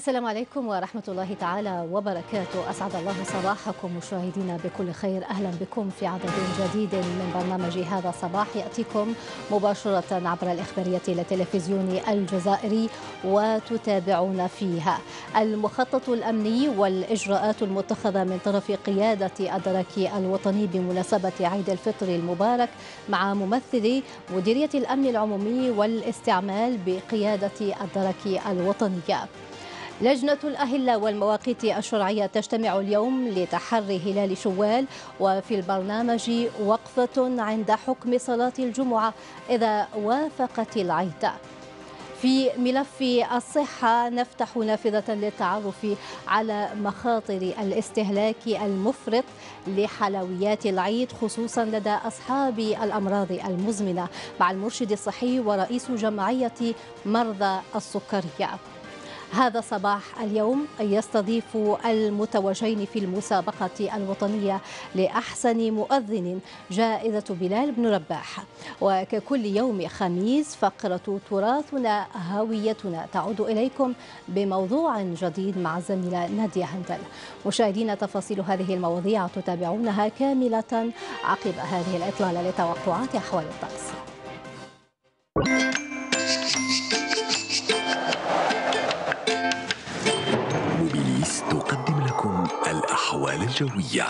السلام عليكم ورحمة الله تعالى وبركاته أسعد الله صباحكم مشاهدينا بكل خير أهلا بكم في عدد جديد من برنامج هذا الصباح يأتيكم مباشرة عبر الإخبارية التلفزيوني الجزائري وتتابعون فيها المخطط الأمني والإجراءات المتخذة من طرف قيادة الدرك الوطني بمناسبة عيد الفطر المبارك مع ممثلي مديرية الأمن العمومي والاستعمال بقيادة الدرك الوطنية لجنة الأهلة والمواقيت الشرعية تجتمع اليوم لتحري هلال شوال وفي البرنامج وقفة عند حكم صلاة الجمعة إذا وافقت العيدة في ملف الصحة نفتح نافذة للتعرف على مخاطر الاستهلاك المفرط لحلويات العيد خصوصا لدى أصحاب الأمراض المزمنة مع المرشد الصحي ورئيس جمعية مرضى السكرية هذا صباح اليوم يستضيف المتوجين في المسابقة الوطنية لأحسن مؤذن جائزة بلال بن رباح وككل يوم خميس فقرة تراثنا هويتنا تعود إليكم بموضوع جديد مع الزميلة نادية هندل مشاهدينا تفاصيل هذه المواضيع تتابعونها كاملة عقب هذه الإطلالة لتوقعات أحوال الطقس. الأحوال الجوية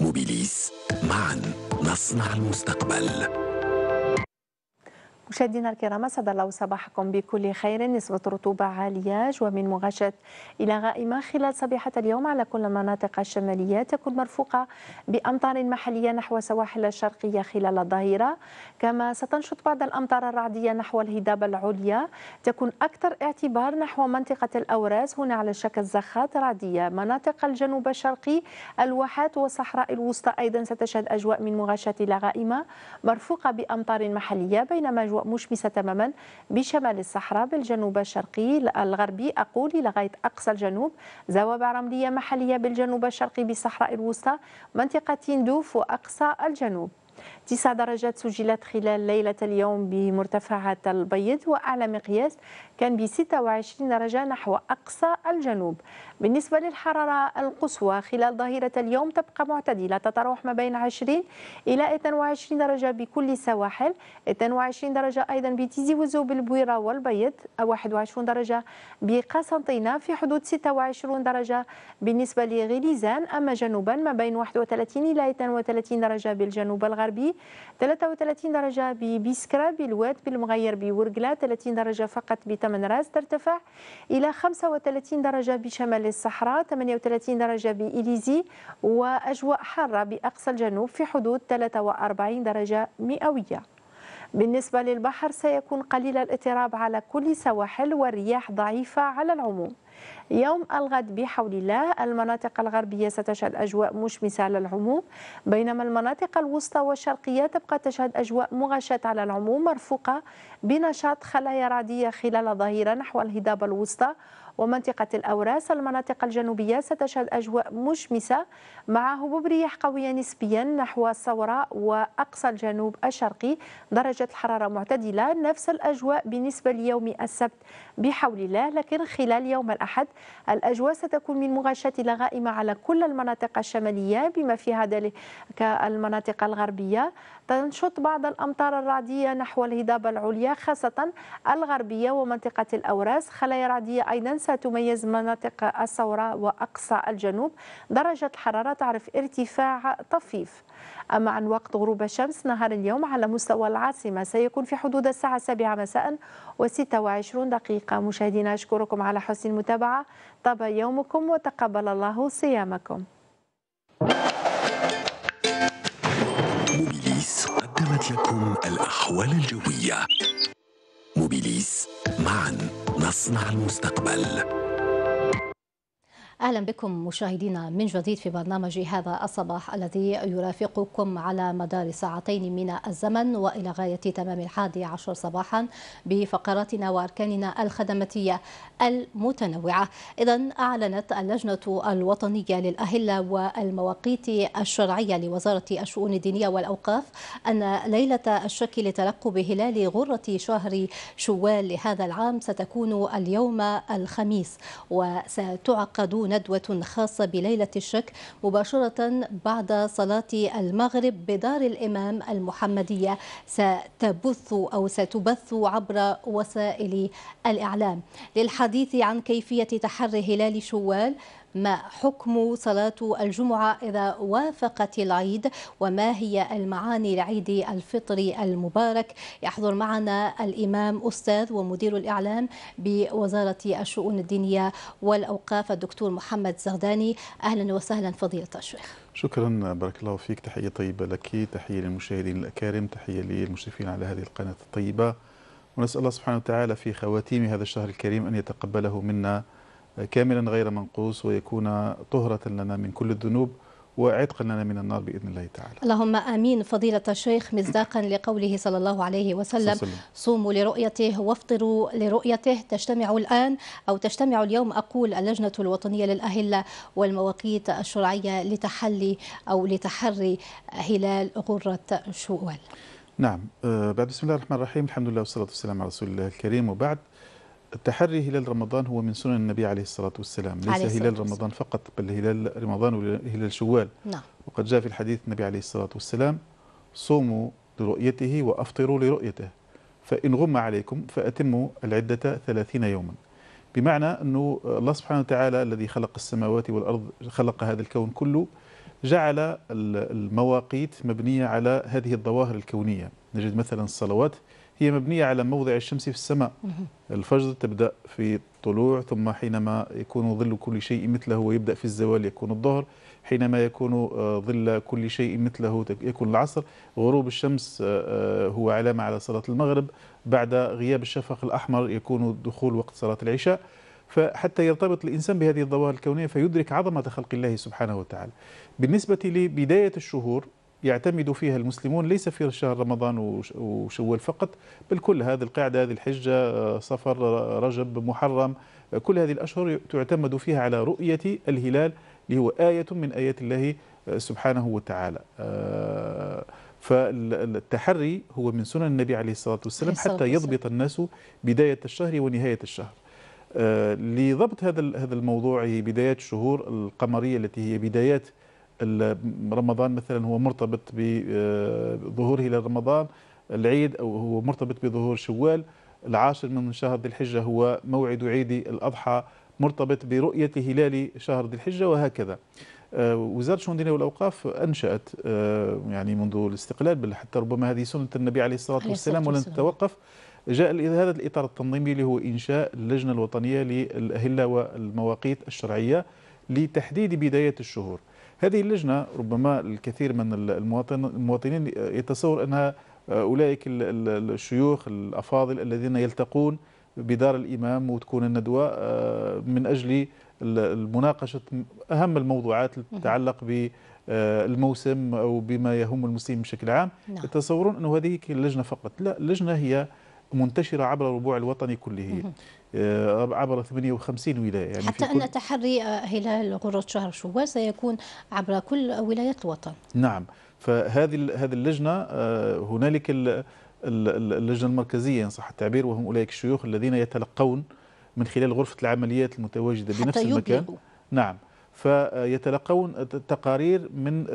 موبيليس معا نصنع المستقبل مشاهدينا الكرام سعد الله صباحكم بكل خير نسبة رطوبة عالية ومن مغشى إلى غائمة خلال صبيحة اليوم على كل المناطق الشمالية تكون مرفوقة بأمطار محلية نحو سواحل الشرقية خلال الظهيرة كما ستنشط بعض الأمطار الرعدية نحو الهضاب العليا تكون أكثر اعتبار نحو منطقة الأوراس هنا على شكل زخات رعدية مناطق الجنوب الشرقي الواحات والصحراء الوسطى أيضا ستشهد أجواء من مغشاة إلى غائمة مرفوقة بأمطار محلية بينما ومشمسه مشمسة تماما بشمال الصحراء بالجنوب الشرقي الغربي أقول لغاية أقصى الجنوب زوابع رملية محلية بالجنوب الشرقي بالصحراء الوسطى منطقة تندوف وأقصى الجنوب تسع درجات سجلت خلال ليلة اليوم بمرتفعات البيض وأعلى مقياس كان ب 26 درجة نحو أقصى الجنوب بالنسبة للحرارة القصوى خلال ظهيرة اليوم تبقى معتدلة تتراوح ما بين 20 إلى 22 درجة بكل السواحل 22 درجة أيضا بتيزي وزو بالبويرة والبيض 21 درجة بقسنطينة في حدود 26 درجة بالنسبة لغليزان أما جنوبا ما بين 31 إلى 32 درجة بالجنوب الغربي 33 درجة ببيسكرا بالواد بالمغير بورقلا 30 درجة فقط بتمن راس ترتفع إلى 35 درجة بشمال الصحراء 38 درجة بإليزي وأجواء حارة بأقصى الجنوب في حدود 43 درجة مئوية بالنسبة للبحر سيكون قليل الاضطراب على كل سواحل والرياح ضعيفة على العموم يوم الغد بحول الله المناطق الغربية ستشهد أجواء مشمسة على العموم بينما المناطق الوسطى والشرقية تبقى تشهد أجواء مغشاة على العموم مرفوقة بنشاط خلايا رعدية خلال ظهيرة نحو الهضاب الوسطى ومنطقة الأوراس المناطق الجنوبية ستشهد أجواء مشمسة مع هبوب رياح قوية نسبيا نحو الصورة وأقصى الجنوب الشرقي درجة الحرارة معتدلة نفس الأجواء بالنسبة ليوم السبت بحول الله لكن خلال يوم الأحد الأجواء ستكون من مغشاة إلى غائمة على كل المناطق الشمالية بما فيها ذلك المناطق الغربية تنشط بعض الأمطار الرعدية نحو الهضاب العليا خاصة الغربية ومنطقة الأوراس خلايا رعدية أيضا ستميز مناطق الصورة وأقصى الجنوب درجة الحرارة تعرف ارتفاع طفيف أما عن وقت غروب الشمس نهار اليوم على مستوى العاصمة سيكون في حدود الساعة 7 مساء و26 دقيقة مشاهدينا أشكركم على حسن المتابعة طاب يومكم وتقبل الله صيامكم قدمت لكم الأحوال الجوية موبيليس معا نصنع المستقبل أهلا بكم مشاهدينا من جديد في برنامج هذا الصباح الذي يرافقكم على مدار ساعتين من الزمن وإلى غاية تمام الحادي عشر صباحا بفقراتنا وأركاننا الخدماتية المتنوعة إذا أعلنت اللجنة الوطنية للأهلة والمواقيت الشرعية لوزارة الشؤون الدينية والأوقاف أن ليلة الشك لتلقب هلال غرة شهر شوال لهذا العام ستكون اليوم الخميس وستعقدون ندوة خاصة بليلة الشك مباشرة بعد صلاة المغرب بدار الإمام المحمدية ستبث أو ستبث عبر وسائل الإعلام للحديث عن كيفية تحري هلال شوال ما حكم صلاة الجمعة إذا وافقت العيد وما هي المعاني لعيد الفطر المبارك يحضر معنا الإمام أستاذ ومدير الإعلام بوزارة الشؤون الدينية والأوقاف الدكتور محمد زغداني أهلا وسهلا فضيلة الشيخ شكرا بارك الله فيك تحية طيبة لك تحية للمشاهدين الأكارم تحية للمشرفين على هذه القناة الطيبة ونسأل الله سبحانه وتعالى في خواتيم هذا الشهر الكريم أن يتقبله منا كاملا غير منقوص ويكون طهرة لنا من كل الذنوب وعتقا لنا من النار بإذن الله تعالى اللهم آمين فضيلة الشيخ مصداقا لقوله صلى الله عليه وسلم صوموا لرؤيته وافطروا لرؤيته تجتمع الآن أو تجتمع اليوم أقول اللجنة الوطنية للأهلة والمواقيت الشرعية لتحلي أو لتحري هلال غرة شوال نعم آه، بعد بسم الله الرحمن الرحيم الحمد لله والصلاة والسلام على رسول الله الكريم وبعد التحري هلال رمضان هو من سنن النبي عليه الصلاة والسلام ليس عليه هلال رمضان فقط بل هلال رمضان وهلال شوال نعم. وقد جاء في الحديث النبي عليه الصلاة والسلام صوموا لرؤيته وأفطروا لرؤيته فإن غم عليكم فأتموا العدة ثلاثين يوما بمعنى أنه الله سبحانه وتعالى الذي خلق السماوات والأرض خلق هذا الكون كله جعل المواقيت مبنية على هذه الظواهر الكونية نجد مثلا الصلوات هي مبنية على موضع الشمس في السماء الفجر تبدأ في طلوع ثم حينما يكون ظل كل شيء مثله ويبدأ في الزوال يكون الظهر حينما يكون آه، ظل كل شيء مثله يكون العصر غروب الشمس آه، آه، هو علامة على صلاة المغرب بعد غياب الشفق الأحمر يكون دخول وقت صلاة العشاء فحتى يرتبط الإنسان بهذه الظواهر الكونية فيدرك عظمة خلق الله سبحانه وتعالى بالنسبة لبداية الشهور يعتمد فيها المسلمون ليس في شهر رمضان وشوال فقط بل كل هذه القاعدة هذه الحجة آه، صفر رجب محرم آه، كل هذه الأشهر تعتمد فيها على رؤية الهلال اللي هو آية من آيات الله آه، سبحانه وتعالى فالتحري هو من سنن النبي عليه الصلاة والسلام حتى يضبط الناس بداية الشهر ونهاية الشهر لضبط هذا هذا الموضوع بدايات الشهور القمرية التي هي بدايات رمضان مثلا هو مرتبط بظهوره آه، الى رمضان العيد او هو مرتبط بظهور شوال العاشر من شهر ذي الحجه هو موعد عيد الاضحى مرتبط برؤيه هلال شهر ذي الحجه وهكذا آه، وزاره الشؤون الدينيه والاوقاف انشات آه، يعني منذ الاستقلال بل حتى ربما هذه سنه النبي عليه الصلاه والسلام ولن تتوقف جاء هذا الاطار التنظيمي اللي هو انشاء اللجنه الوطنيه للاهله والمواقيت الشرعيه لتحديد بدايه الشهور هذه اللجنة ربما الكثير من المواطنين يتصور أنها آه، أولئك الشيوخ الأفاضل الذين يلتقون بدار الإمام وتكون الندوة آه، من أجل مناقشة أهم الموضوعات اللي تتعلق بالموسم آه، أو بما يهم المسلمين بشكل عام نعم. يتصورون انه هذه اللجنة فقط لا اللجنة هي منتشرة عبر الربوع الوطني كله آه، عبر 58 ولاية يعني حتى أن تحري آه، هلال غرة شهر شوال سيكون عبر كل ولايات الوطن نعم فهذه هذه اللجنة آه، هنالك اللجنة المركزية إن صح التعبير وهم أولئك الشيوخ الذين يتلقون من خلال غرفة العمليات المتواجدة بنفس حتى المكان نعم فيتلقون تقارير من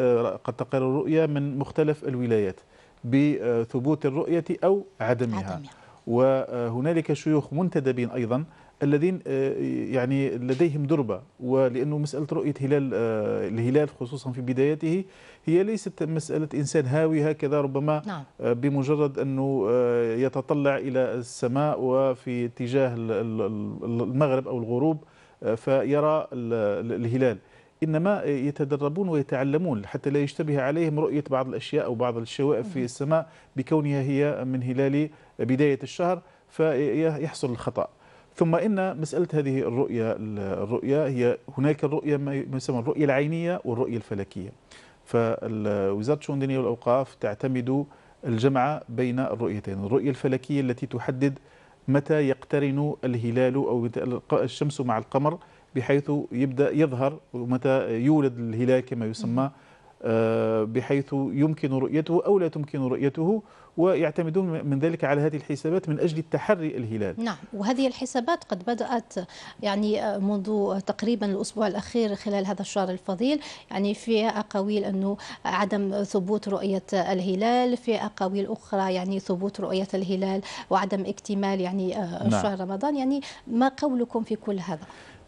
قد تقارير الرؤية من مختلف الولايات بثبوت الرؤية أو عدمها, عدمها. وهنالك شيوخ منتدبين أيضا الذين آه، يعني لديهم دربة ولأنه مسألة رؤية هلال آه، الهلال خصوصا في بدايته هي ليست مسألة إنسان هاوي هكذا ربما آه، نعم. بمجرد أنه يتطلع إلى السماء وفي اتجاه المغرب أو الغروب فيرى الهلال إنما يتدربون ويتعلمون حتى لا يشتبه عليهم رؤية بعض الأشياء أو بعض الشوائب في السماء بكونها هي من هلال بداية الشهر فيحصل الخطأ ثم إن مسألة هذه الرؤية الرؤية هي هناك الرؤية ما يسمى الرؤية العينية والرؤية الفلكية فوزارة الشؤون الدينية والأوقاف تعتمد الجمع بين الرؤيتين الرؤية الفلكية التي تحدد متى يقترن الهلال أو الشمس مع القمر بحيث يبدأ يظهر ومتى يولد الهلال كما يسمى بحيث يمكن رؤيته أو لا يمكن رؤيته ويعتمدون من ذلك على هذه الحسابات من أجل التحري الهلال نعم وهذه الحسابات قد بدأت يعني منذ تقريبا الأسبوع الأخير خلال هذا الشهر الفضيل يعني في أقاويل أنه عدم ثبوت رؤية الهلال في أقاويل أخرى يعني ثبوت رؤية الهلال وعدم اكتمال يعني آه، نعم. شهر رمضان يعني ما قولكم في كل هذا؟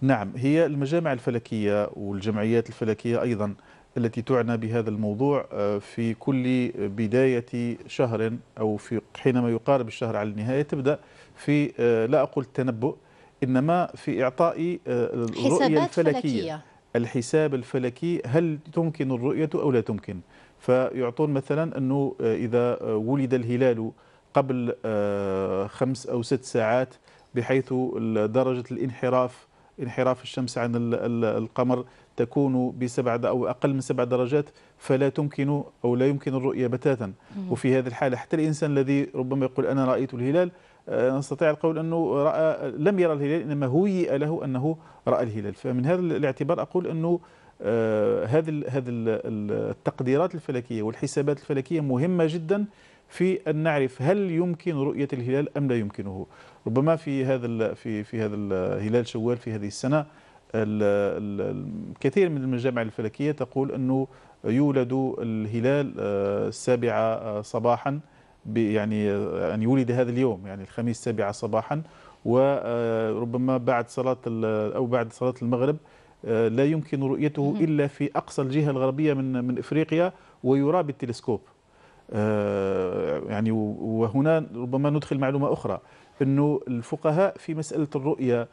نعم هي المجامع الفلكية والجمعيات الفلكية أيضا التي تعنى بهذا الموضوع آه، في كل بداية شهر أو في حينما يقارب الشهر على النهاية تبدأ في آه، لا أقول تنبؤ إنما في إعطاء آه، الرؤية الفلكية فلكية. الحساب الفلكي هل تمكن الرؤية أو لا تمكن فيعطون مثلا أنه إذا ولد الهلال قبل خمس أو ست ساعات بحيث درجة الانحراف انحراف الشمس عن القمر تكون بسبع أو أقل من سبع درجات فلا تمكن أو لا يمكن الرؤية بتاتا وفي هذه الحالة حتى الإنسان الذي ربما يقول أنا رأيت الهلال آه، نستطيع القول أنه رأى لم يرى الهلال إنما هوي له أنه رأى الهلال فمن هذا الاعتبار أقول أنه آه، هذه هذه التقديرات الفلكية والحسابات الفلكية مهمة جدا في أن نعرف هل يمكن رؤية الهلال أم لا يمكنه ربما في هذا في في هذا الهلال شوال في هذه السنة الكثير من المجامع الفلكية تقول أنه يولد الهلال آه، السابعة آه، صباحا يعني آه، أن يولد هذا اليوم يعني الخميس السابعة صباحا وربما بعد صلاة أو بعد صلاة المغرب لا يمكن رؤيته إلا في أقصى الجهة الغربية من من إفريقيا ويرى بالتلسكوب يعني وهنا ربما ندخل معلومة أخرى أنه الفقهاء في مسألة الرؤية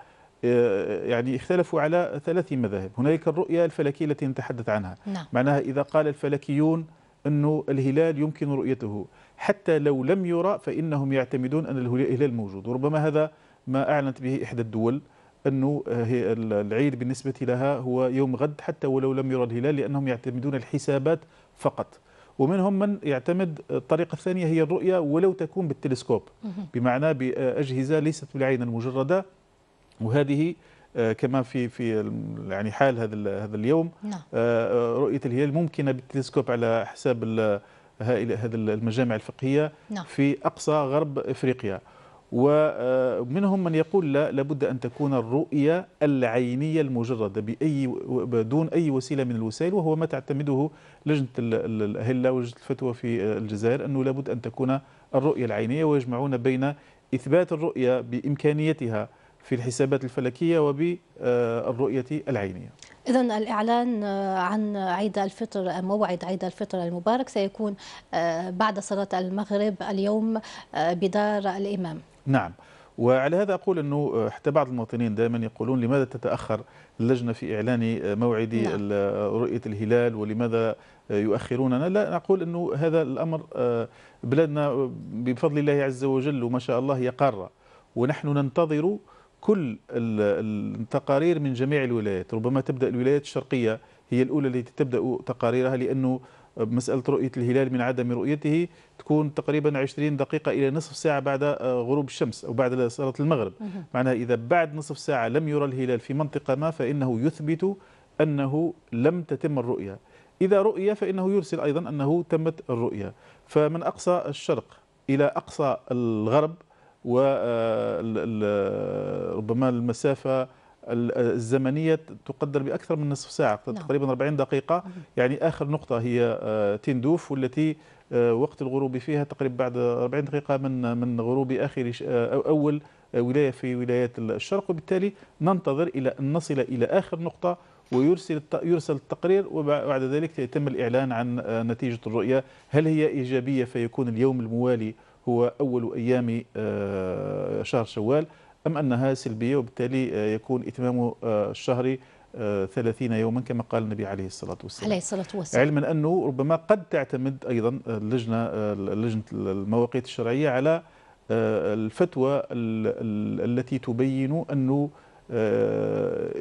آه، يعني اختلفوا على ثلاث مذاهب هنالك الرؤية الفلكية التي نتحدث عنها نعم. معناها إذا قال الفلكيون أنه الهلال يمكن رؤيته حتى لو لم يرى فإنهم يعتمدون أن الهلال موجود وربما هذا ما أعلنت به إحدى الدول أنه العيد بالنسبة لها هو يوم غد حتى ولو لم يرى الهلال لأنهم يعتمدون الحسابات فقط ومنهم من يعتمد الطريقة الثانية هي الرؤية ولو تكون بالتلسكوب بمعنى بأجهزة ليست بالعين المجردة وهذه آه، كما في في يعني حال هذا هذا اليوم نعم. آه، آه، رؤيه الهلال ممكنه بالتلسكوب على حساب هذه المجامع الفقهيه نعم. في اقصى غرب افريقيا ومنهم من يقول لا لابد ان تكون الرؤيه العينيه المجرده باي دون اي وسيله من الوسائل وهو ما تعتمده لجنه الاهله ولجنه الفتوى في الجزائر انه لابد ان تكون الرؤيه العينيه ويجمعون بين اثبات الرؤيه بامكانيتها في الحسابات الفلكية وبالرؤية العينية إذا الإعلان عن عيد الفطر موعد عيد الفطر المبارك سيكون آه، بعد صلاة المغرب اليوم آه، بدار الإمام نعم وعلى هذا أقول أنه حتى بعض المواطنين دائما يقولون لماذا تتأخر اللجنة في إعلان آه، موعد نعم. رؤية الهلال ولماذا يؤخروننا لا نقول أنه هذا الأمر بلادنا بفضل الله عز وجل وما شاء الله هي قاره ونحن ننتظر كل التقارير من جميع الولايات ربما تبدأ الولايات الشرقية هي الأولى التي تبدأ تقاريرها لأنه مسألة رؤية الهلال من عدم رؤيته تكون تقريبا 20 دقيقة إلى نصف ساعة بعد غروب الشمس أو بعد صلاة المغرب معناها إذا بعد نصف ساعة لم يرى الهلال في منطقة ما فإنه يثبت أنه لم تتم الرؤية إذا رؤية فإنه يرسل أيضا أنه تمت الرؤية فمن أقصى الشرق إلى أقصى الغرب وربما آه، المسافة الزمنية تقدر بأكثر من نصف ساعة نعم. تقريبا 40 دقيقة يعني آخر نقطة هي آه، تندوف والتي آه، وقت الغروب فيها تقريبا بعد 40 دقيقة من من غروب آخر أو أول ولاية في ولايات الشرق وبالتالي ننتظر إلى أن نصل إلى آخر نقطة ويرسل يرسل التقرير وبعد ذلك يتم الإعلان عن نتيجة الرؤية هل هي إيجابية فيكون اليوم الموالي هو أول أيام آه، شهر شوال أم أنها سلبية وبالتالي آه، يكون إتمام آه، الشهر 30 يوما كما قال النبي عليه الصلاة والسلام عليه الصلاة والسلام علما أنه ربما قد تعتمد أيضا اللجنة لجنة المواقيت الشرعية على الفتوى التي تبين أنه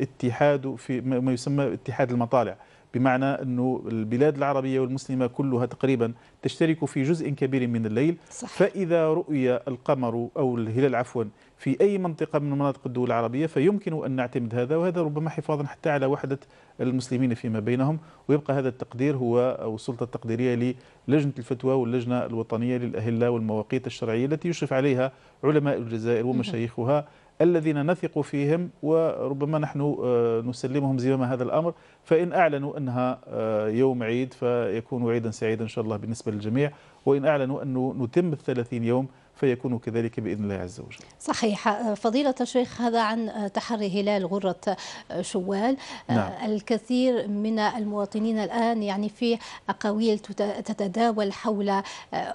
اتحاد في ما يسمى اتحاد المطالع بمعنى أنه البلاد العربية والمسلمة كلها تقريبا تشترك في جزء كبير من الليل صح. فإذا رؤي القمر أو الهلال عفوا في أي منطقة من مناطق الدول العربية فيمكن أن نعتمد هذا وهذا ربما حفاظا حتى على وحدة المسلمين فيما بينهم ويبقى هذا التقدير هو أو السلطة التقديرية للجنة الفتوى واللجنة الوطنية للأهلة والمواقيت الشرعية التي يشرف عليها علماء الجزائر ومشايخها الذين نثق فيهم وربما نحن آه، نسلمهم زمام هذا الأمر فإن أعلنوا أنها آه، يوم عيد فيكون عيدا سعيدا إن شاء الله بالنسبة للجميع وإن أعلنوا أنه نتم الثلاثين يوم فيكون كذلك بإذن الله عز وجل صحيح فضيلة الشيخ هذا عن تحري هلال غرة شوال نعم. الكثير من المواطنين الآن يعني في أقاويل تتداول حول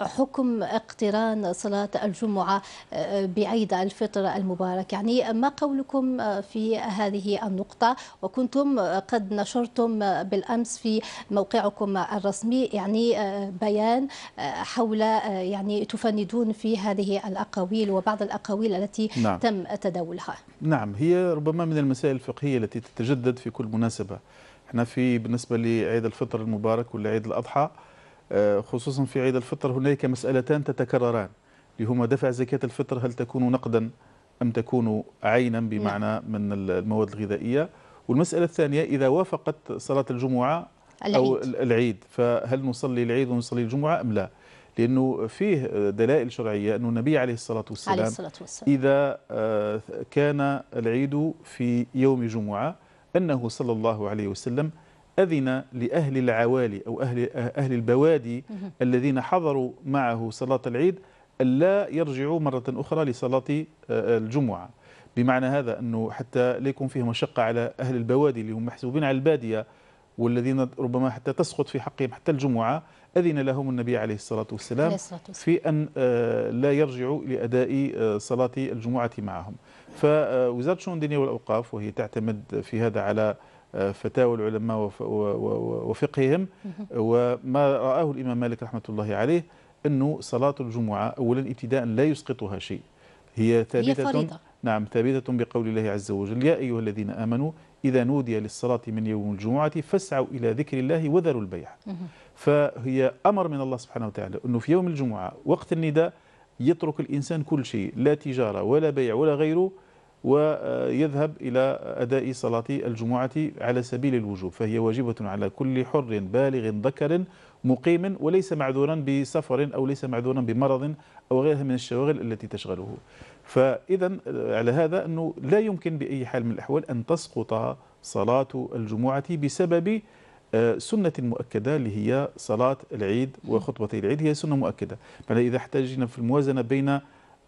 حكم اقتران صلاة الجمعة بعيد الفطر المبارك يعني ما قولكم في هذه النقطة وكنتم قد نشرتم بالأمس في موقعكم الرسمي يعني بيان حول يعني تفندون في هذه هذه الأقاويل وبعض الأقاويل التي نعم. تم تداولها نعم هي ربما من المسائل الفقهية التي تتجدد في كل مناسبة احنا في بالنسبة لعيد الفطر المبارك ولا عيد الأضحى آه، خصوصا في عيد الفطر هناك مسألتان تتكرران لهما دفع زكاة الفطر هل تكون نقدا أم تكون عينا بمعنى نعم. من المواد الغذائية والمسألة الثانية إذا وافقت صلاة الجمعة العيد. أو العيد فهل نصلي العيد ونصلي الجمعة أم لا لأنه فيه دلائل شرعية أن النبي عليه الصلاة والسلام, عليه الصلاة والسلام إذا آه، كان العيد في يوم جمعة أنه صلى الله عليه وسلم أذن لأهل العوالي أو أهل, آه، أهل البوادي الذين حضروا معه صلاة العيد ألا يرجعوا مرة أخرى لصلاة آه، الجمعة بمعنى هذا أنه حتى لا يكون فيه مشقة على أهل البوادي اللي هم محسوبين على البادية والذين ربما حتى تسقط في حقهم حتى الجمعة أذن لهم النبي عليه الصلاة والسلام في أن آه، لا يرجعوا لأداء آه، صلاة الجمعة معهم فوزارة آه، شؤون الدينية والأوقاف وهي تعتمد في هذا على فتاوى العلماء وفقههم وما رآه الإمام مالك رحمة الله عليه أنه صلاة الجمعة أولا ابتداء لا يسقطها شيء هي ثابتة هي فريضة. نعم ثابتة بقول الله عز وجل يا أيها الذين آمنوا إذا نودي للصلاة من يوم الجمعة فاسعوا إلى ذكر الله وذروا البيع فهي أمر من الله سبحانه وتعالى أنه في يوم الجمعة وقت النداء يترك الإنسان كل شيء لا تجارة ولا بيع ولا غيره ويذهب إلى أداء صلاة الجمعة على سبيل الوجوب فهي واجبة على كل حر بالغ ذكر مقيم وليس معذورا بسفر أو ليس معذورا بمرض أو غيرها من الشواغل التي تشغله فإذا على هذا أنه لا يمكن بأي حال من الأحوال أن تسقط صلاة الجمعة بسبب آه، سنة مؤكدة اللي هي صلاة العيد وخطبة العيد هي سنة مؤكدة معناها إذا احتاجنا في الموازنة بين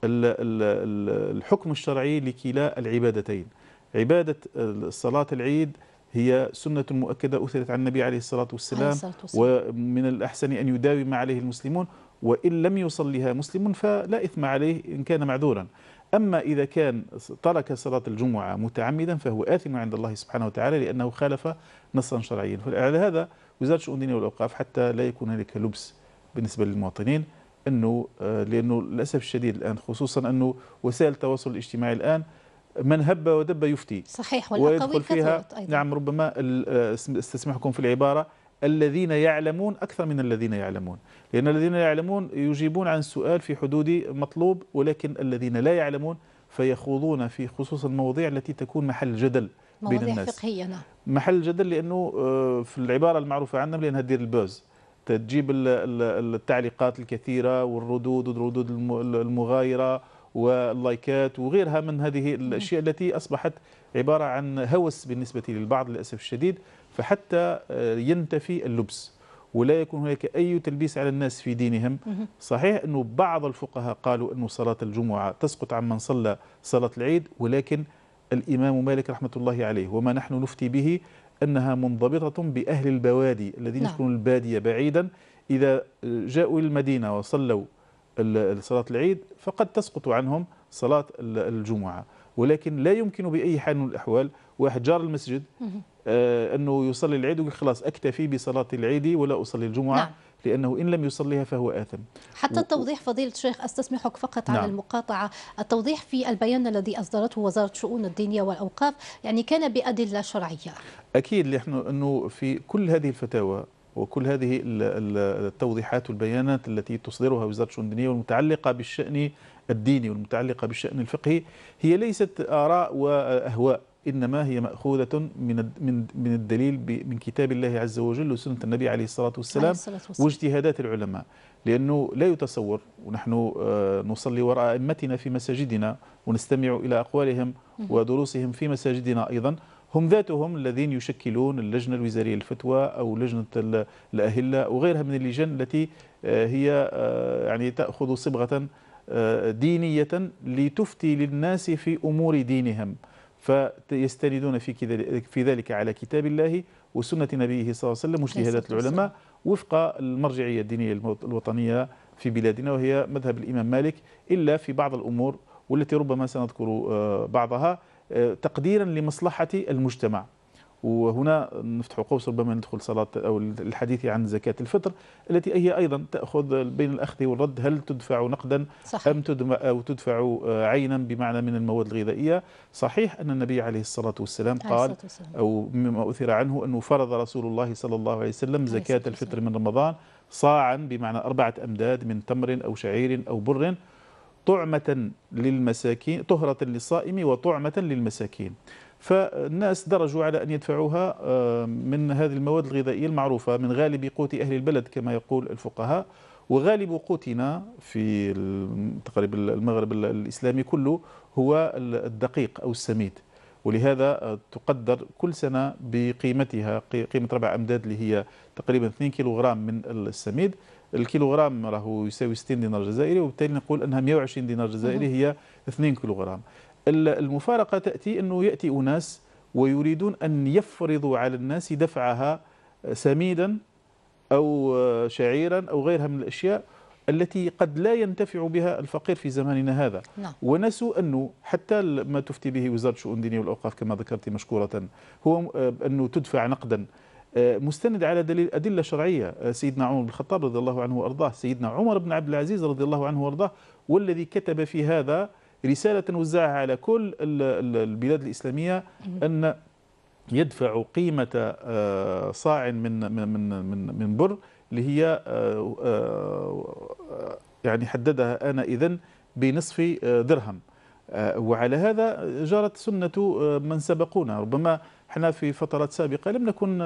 الحكم الشرعي لكلا العبادتين عبادة صلاة العيد هي سنة مؤكدة أثرت عن النبي عليه الصلاة والسلام ومن الأحسن أن يداوم عليه المسلمون وإن لم يصلها مسلم فلا إثم عليه إن كان معذورا أما إذا كان ترك صلاة الجمعة متعمدا فهو آثم عند الله سبحانه وتعالى لأنه خالف نصا شرعيا فعلى هذا وزارة شؤون الدينية والأوقاف حتى لا يكون هناك لبس بالنسبة للمواطنين أنه آه، لأنه للأسف الشديد الآن خصوصا أنه وسائل التواصل الاجتماعي الآن من هب ودب يفتي صحيح والأقوي كثرت أيضا نعم ربما آه، استسمحكم في العبارة الذين يعلمون أكثر من الذين يعلمون لأن الذين يعلمون يجيبون عن السؤال في حدود مطلوب ولكن الذين لا يعلمون فيخوضون في خصوص المواضيع التي تكون محل جدل بين الناس فقهية نعم. محل جدل لأنه آه، في العبارة المعروفة عندنا لأنها تدير البوز تجيب التعليقات الكثيرة والردود والردود المغايرة واللايكات وغيرها من هذه الأشياء التي أصبحت عبارة عن هوس بالنسبة للبعض للأسف الشديد فحتى آه، ينتفي اللبس ولا يكون هناك أي تلبيس على الناس في دينهم صحيح أنه بعض الفقهاء قالوا أنه صلاة الجمعة تسقط عن من صلى صلاة العيد ولكن الإمام مالك رحمة الله عليه وما نحن نفتي به أنها منضبطة بأهل البوادي الذين نعم. يسكنون البادية بعيدا إذا آه، جاءوا المدينة وصلوا صلاة العيد فقد تسقط عنهم صلاة الجمعة ولكن لا يمكن باي حال من الاحوال واحد جار المسجد آه انه يصلي العيد ويقول خلاص اكتفي بصلاه العيد ولا اصلي الجمعه نعم. لأنه إن لم يصليها فهو آثم حتى التوضيح فضيلة الشيخ أستسمحك فقط نعم. على المقاطعة التوضيح في البيان الذي أصدرته وزارة شؤون الدينية والأوقاف يعني كان بأدلة شرعية أكيد نحن أنه في كل هذه الفتاوى وكل هذه التوضيحات والبيانات التي تصدرها وزارة الشؤون الدينية والمتعلقة بالشأن الديني والمتعلقة بالشأن الفقهي هي ليست آراء وأهواء إنما هي مأخوذة من من من الدليل من كتاب الله عز وجل وسنة النبي عليه الصلاة والسلام, عليه الصلاة والسلام واجتهادات العلماء لأنه لا يتصور ونحن آه، نصلي وراء أئمتنا في مساجدنا ونستمع إلى أقوالهم ودروسهم في مساجدنا أيضا هم ذاتهم الذين يشكلون اللجنة الوزارية للفتوى أو لجنة الأهلة وغيرها من اللجان التي آه، هي آه، يعني تأخذ صبغة دينية لتفتي للناس في أمور دينهم فيستندون في, في ذلك على كتاب الله وسنة نبيه صلى الله عليه وسلم واجتهادات العلماء وفق المرجعية الدينية الوطنية في بلادنا وهي مذهب الإمام مالك إلا في بعض الأمور والتي ربما سنذكر آه، بعضها آه، تقديرا لمصلحة المجتمع وهنا نفتح قوس ربما ندخل صلاة أو الحديث عن زكاة الفطر التي هي أيضا تأخذ بين الأخذ والرد هل تدفع نقدا صحيح. أم أو تدفع عينا بمعنى من المواد الغذائية صحيح أن النبي عليه الصلاة والسلام قال أو مما أثر عنه أنه فرض رسول الله صلى الله عليه وسلم زكاة الفطر من رمضان صاعا بمعنى أربعة أمداد من تمر أو شعير أو بر طعمة للمساكين طهرة للصائم وطعمة للمساكين فالناس درجوا على أن يدفعوها آه، من هذه المواد الغذائية المعروفة من غالب قوت أهل البلد كما يقول الفقهاء وغالب قوتنا في تقريبا المغرب الإسلامي كله هو الدقيق أو السميد ولهذا آه، تقدر كل سنة بقيمتها قيمة ربع أمداد اللي هي تقريبا 2 كيلوغرام من السميد الكيلوغرام راهو يساوي 60 دينار جزائري وبالتالي نقول أنها 120 دينار جزائري هي 2 كيلوغرام المفارقة تأتي أنه يأتي أناس ويريدون أن يفرضوا على الناس دفعها آه، سميدا أو آه، شعيرا أو غيرها من الأشياء التي قد لا ينتفع بها الفقير في زماننا هذا نعم. ونسوا أنه حتى ما تفتي به وزارة الشؤون الدينيه والأوقاف كما ذكرت مشكورة هو آه، أنه تدفع نقدا مستند على دليل أدلة شرعية سيدنا عمر بن الخطاب رضي الله عنه وأرضاه سيدنا عمر بن عبد العزيز رضي الله عنه وأرضاه والذي كتب في هذا رسالة نوزعها على كل البلاد الإسلامية أن يدفع قيمة آه، صاع من من من من بر اللي هي آه، آه، يعني حددها أنا إذا بنصف درهم وعلى هذا جرت سنة من سبقونا ربما احنا في فترات سابقة لم نكن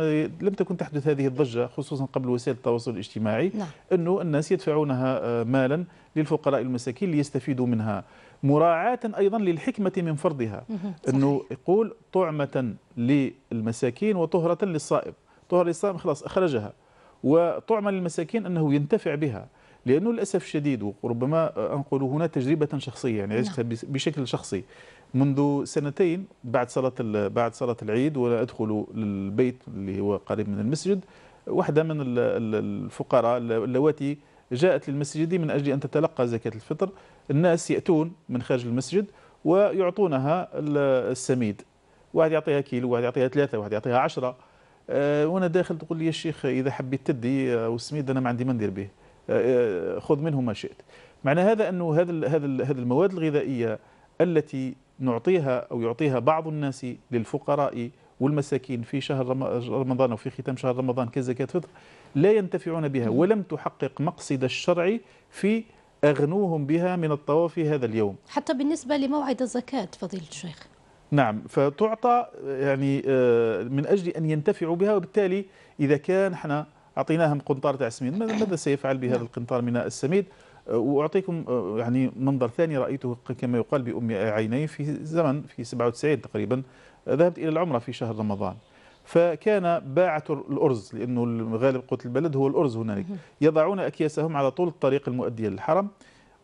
لم تكن تحدث هذه الضجة خصوصا قبل وسائل التواصل الاجتماعي نعم. أنه الناس يدفعونها مالا للفقراء المساكين ليستفيدوا منها مراعاة أيضا للحكمة من فرضها أنه يقول طعمة للمساكين وطهرة للصائم طهرة للصائم خلاص أخرجها وطعمة للمساكين أنه ينتفع بها لأنه للأسف الشديد وربما أنقل هنا تجربة شخصية يعني عشتها نعم. بشكل شخصي منذ سنتين بعد صلاة بعد صلاة العيد وأنا أدخل للبيت اللي هو قريب من المسجد واحدة من الفقراء اللواتي جاءت للمسجد من أجل أن تتلقى زكاة الفطر الناس يأتون من خارج المسجد ويعطونها السميد واحد يعطيها كيلو واحد يعطيها ثلاثة واحد يعطيها عشرة آه، وانا داخل تقول لي يا شيخ اذا حبيت تدي والسميد انا ما عندي ما ندير به آه، آه، خذ منه ما شئت معنى هذا انه هذا هذا هذه المواد الغذائيه التي نعطيها او يعطيها بعض الناس للفقراء والمساكين في شهر رمضان أو في ختام شهر رمضان كزكاه فطر لا ينتفعون بها ولم تحقق مقصد الشرع في أغنوهم بها من الطواف هذا اليوم حتى بالنسبة لموعد الزكاة فضيلة الشيخ نعم فتعطى يعني آه، من أجل أن ينتفعوا بها وبالتالي إذا كان احنا أعطيناهم قنطار تاع السميد ماذا سيفعل بهذا نعم. القنطار من السميد آه، وأعطيكم آه، يعني منظر ثاني رأيته كما يقال بأم عيني في زمن في 97 تقريبا ذهبت إلى العمرة في شهر رمضان فكان باعة الأرز لأنه غالب قوت البلد هو الأرز هنالك يضعون أكياسهم على طول الطريق المؤدية للحرم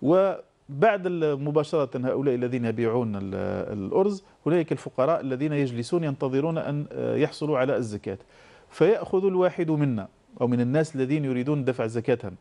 وبعد مباشرة هؤلاء الذين يبيعون الأرز هنالك الفقراء الذين يجلسون ينتظرون أن آه، يحصلوا على الزكاة فيأخذ الواحد منا أو من الناس الذين يريدون دفع زكاتهم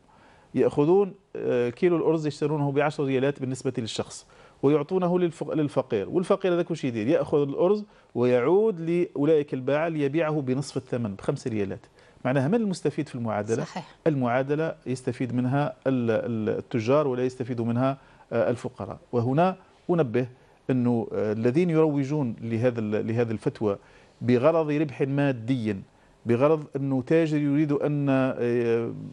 يأخذون آه، كيلو الأرز يشترونه بعشر ريالات بالنسبة للشخص ويعطونه للفقير والفقير هذاك واش يدير ياخذ الارز ويعود لاولئك الباعه ليبيعه بنصف الثمن بخمس ريالات معناها من المستفيد في المعادله صحيح. المعادله يستفيد منها التجار ولا يستفيد منها آه، الفقراء وهنا انبه انه آه، الذين يروجون لهذا لهذه الفتوى بغرض ربح مادي بغرض انه تاجر يريد ان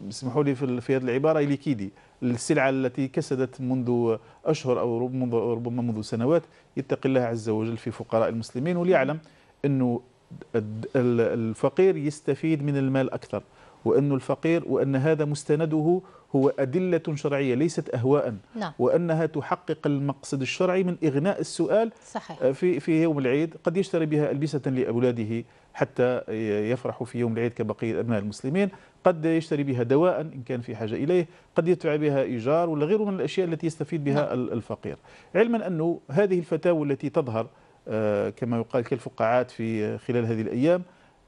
اسمحوا آه، لي في هذه العباره ليكيدي السلعة التي كسدت منذ أشهر أو منذ ربما منذ سنوات يتقي الله عز وجل في فقراء المسلمين وليعلم أنه الفقير يستفيد من المال أكثر وأن الفقير وأن هذا مستنده هو أدلة شرعية ليست أهواء نعم. وأنها تحقق المقصد الشرعي من إغناء السؤال صحيح. آه، في في يوم العيد قد يشتري بها ألبسة لأولاده حتى يفرحوا في يوم العيد كبقية أبناء المسلمين قد يشتري بها دواء إن كان في حاجة إليه قد يدفع بها إيجار ولا غيره من الأشياء التي يستفيد بها نعم. الفقير علما أنه هذه الفتاوى التي تظهر آه، كما يقال كالفقاعات في خلال هذه الأيام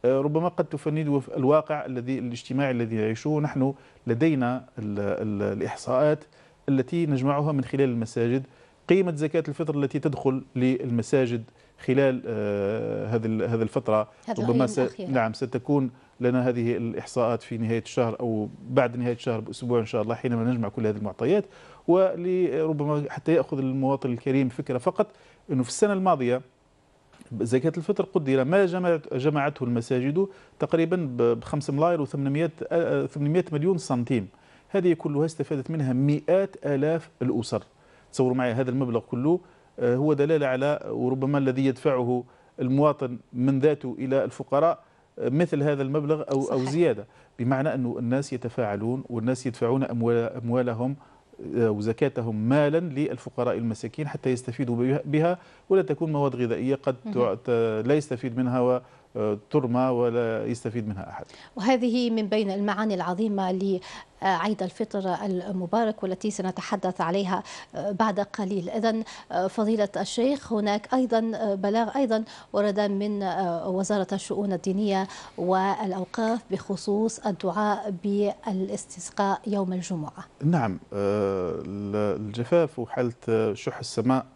آه، ربما قد تفند الواقع الذي الاجتماعي الذي نعيشه نحن لدينا الإحصاءات التي نجمعها من خلال المساجد قيمة زكاة الفطر التي تدخل للمساجد خلال آه، هذه هذه الفتره ربما س... نعم ستكون لنا هذه الاحصاءات في نهايه الشهر او بعد نهايه الشهر باسبوع ان شاء الله حينما نجمع كل هذه المعطيات ولربما حتى ياخذ المواطن الكريم فكره فقط انه في السنه الماضيه زكاة الفطر قدر ما جمعته المساجد تقريبا ب 5 ملاير و 800 800 مليون سنتيم هذه كلها استفادت منها مئات آلاف الأسر تصوروا معي هذا المبلغ كله آه، هو دلالة على وربما الذي يدفعه المواطن من ذاته إلى الفقراء آه، مثل هذا المبلغ أو, صحيح. أو زيادة بمعنى أن الناس يتفاعلون والناس يدفعون أموالهم آه، وزكاتهم مالا للفقراء المساكين حتى يستفيدوا بها ولا تكون مواد غذائية قد لا يستفيد منها و ترمى ولا يستفيد منها أحد وهذه من بين المعاني العظيمة لعيد الفطر المبارك والتي سنتحدث عليها بعد قليل إذا فضيلة الشيخ هناك أيضا بلاغ أيضا ورد من وزارة الشؤون الدينية والأوقاف بخصوص الدعاء بالاستسقاء يوم الجمعة نعم آه، الجفاف وحالة شح السماء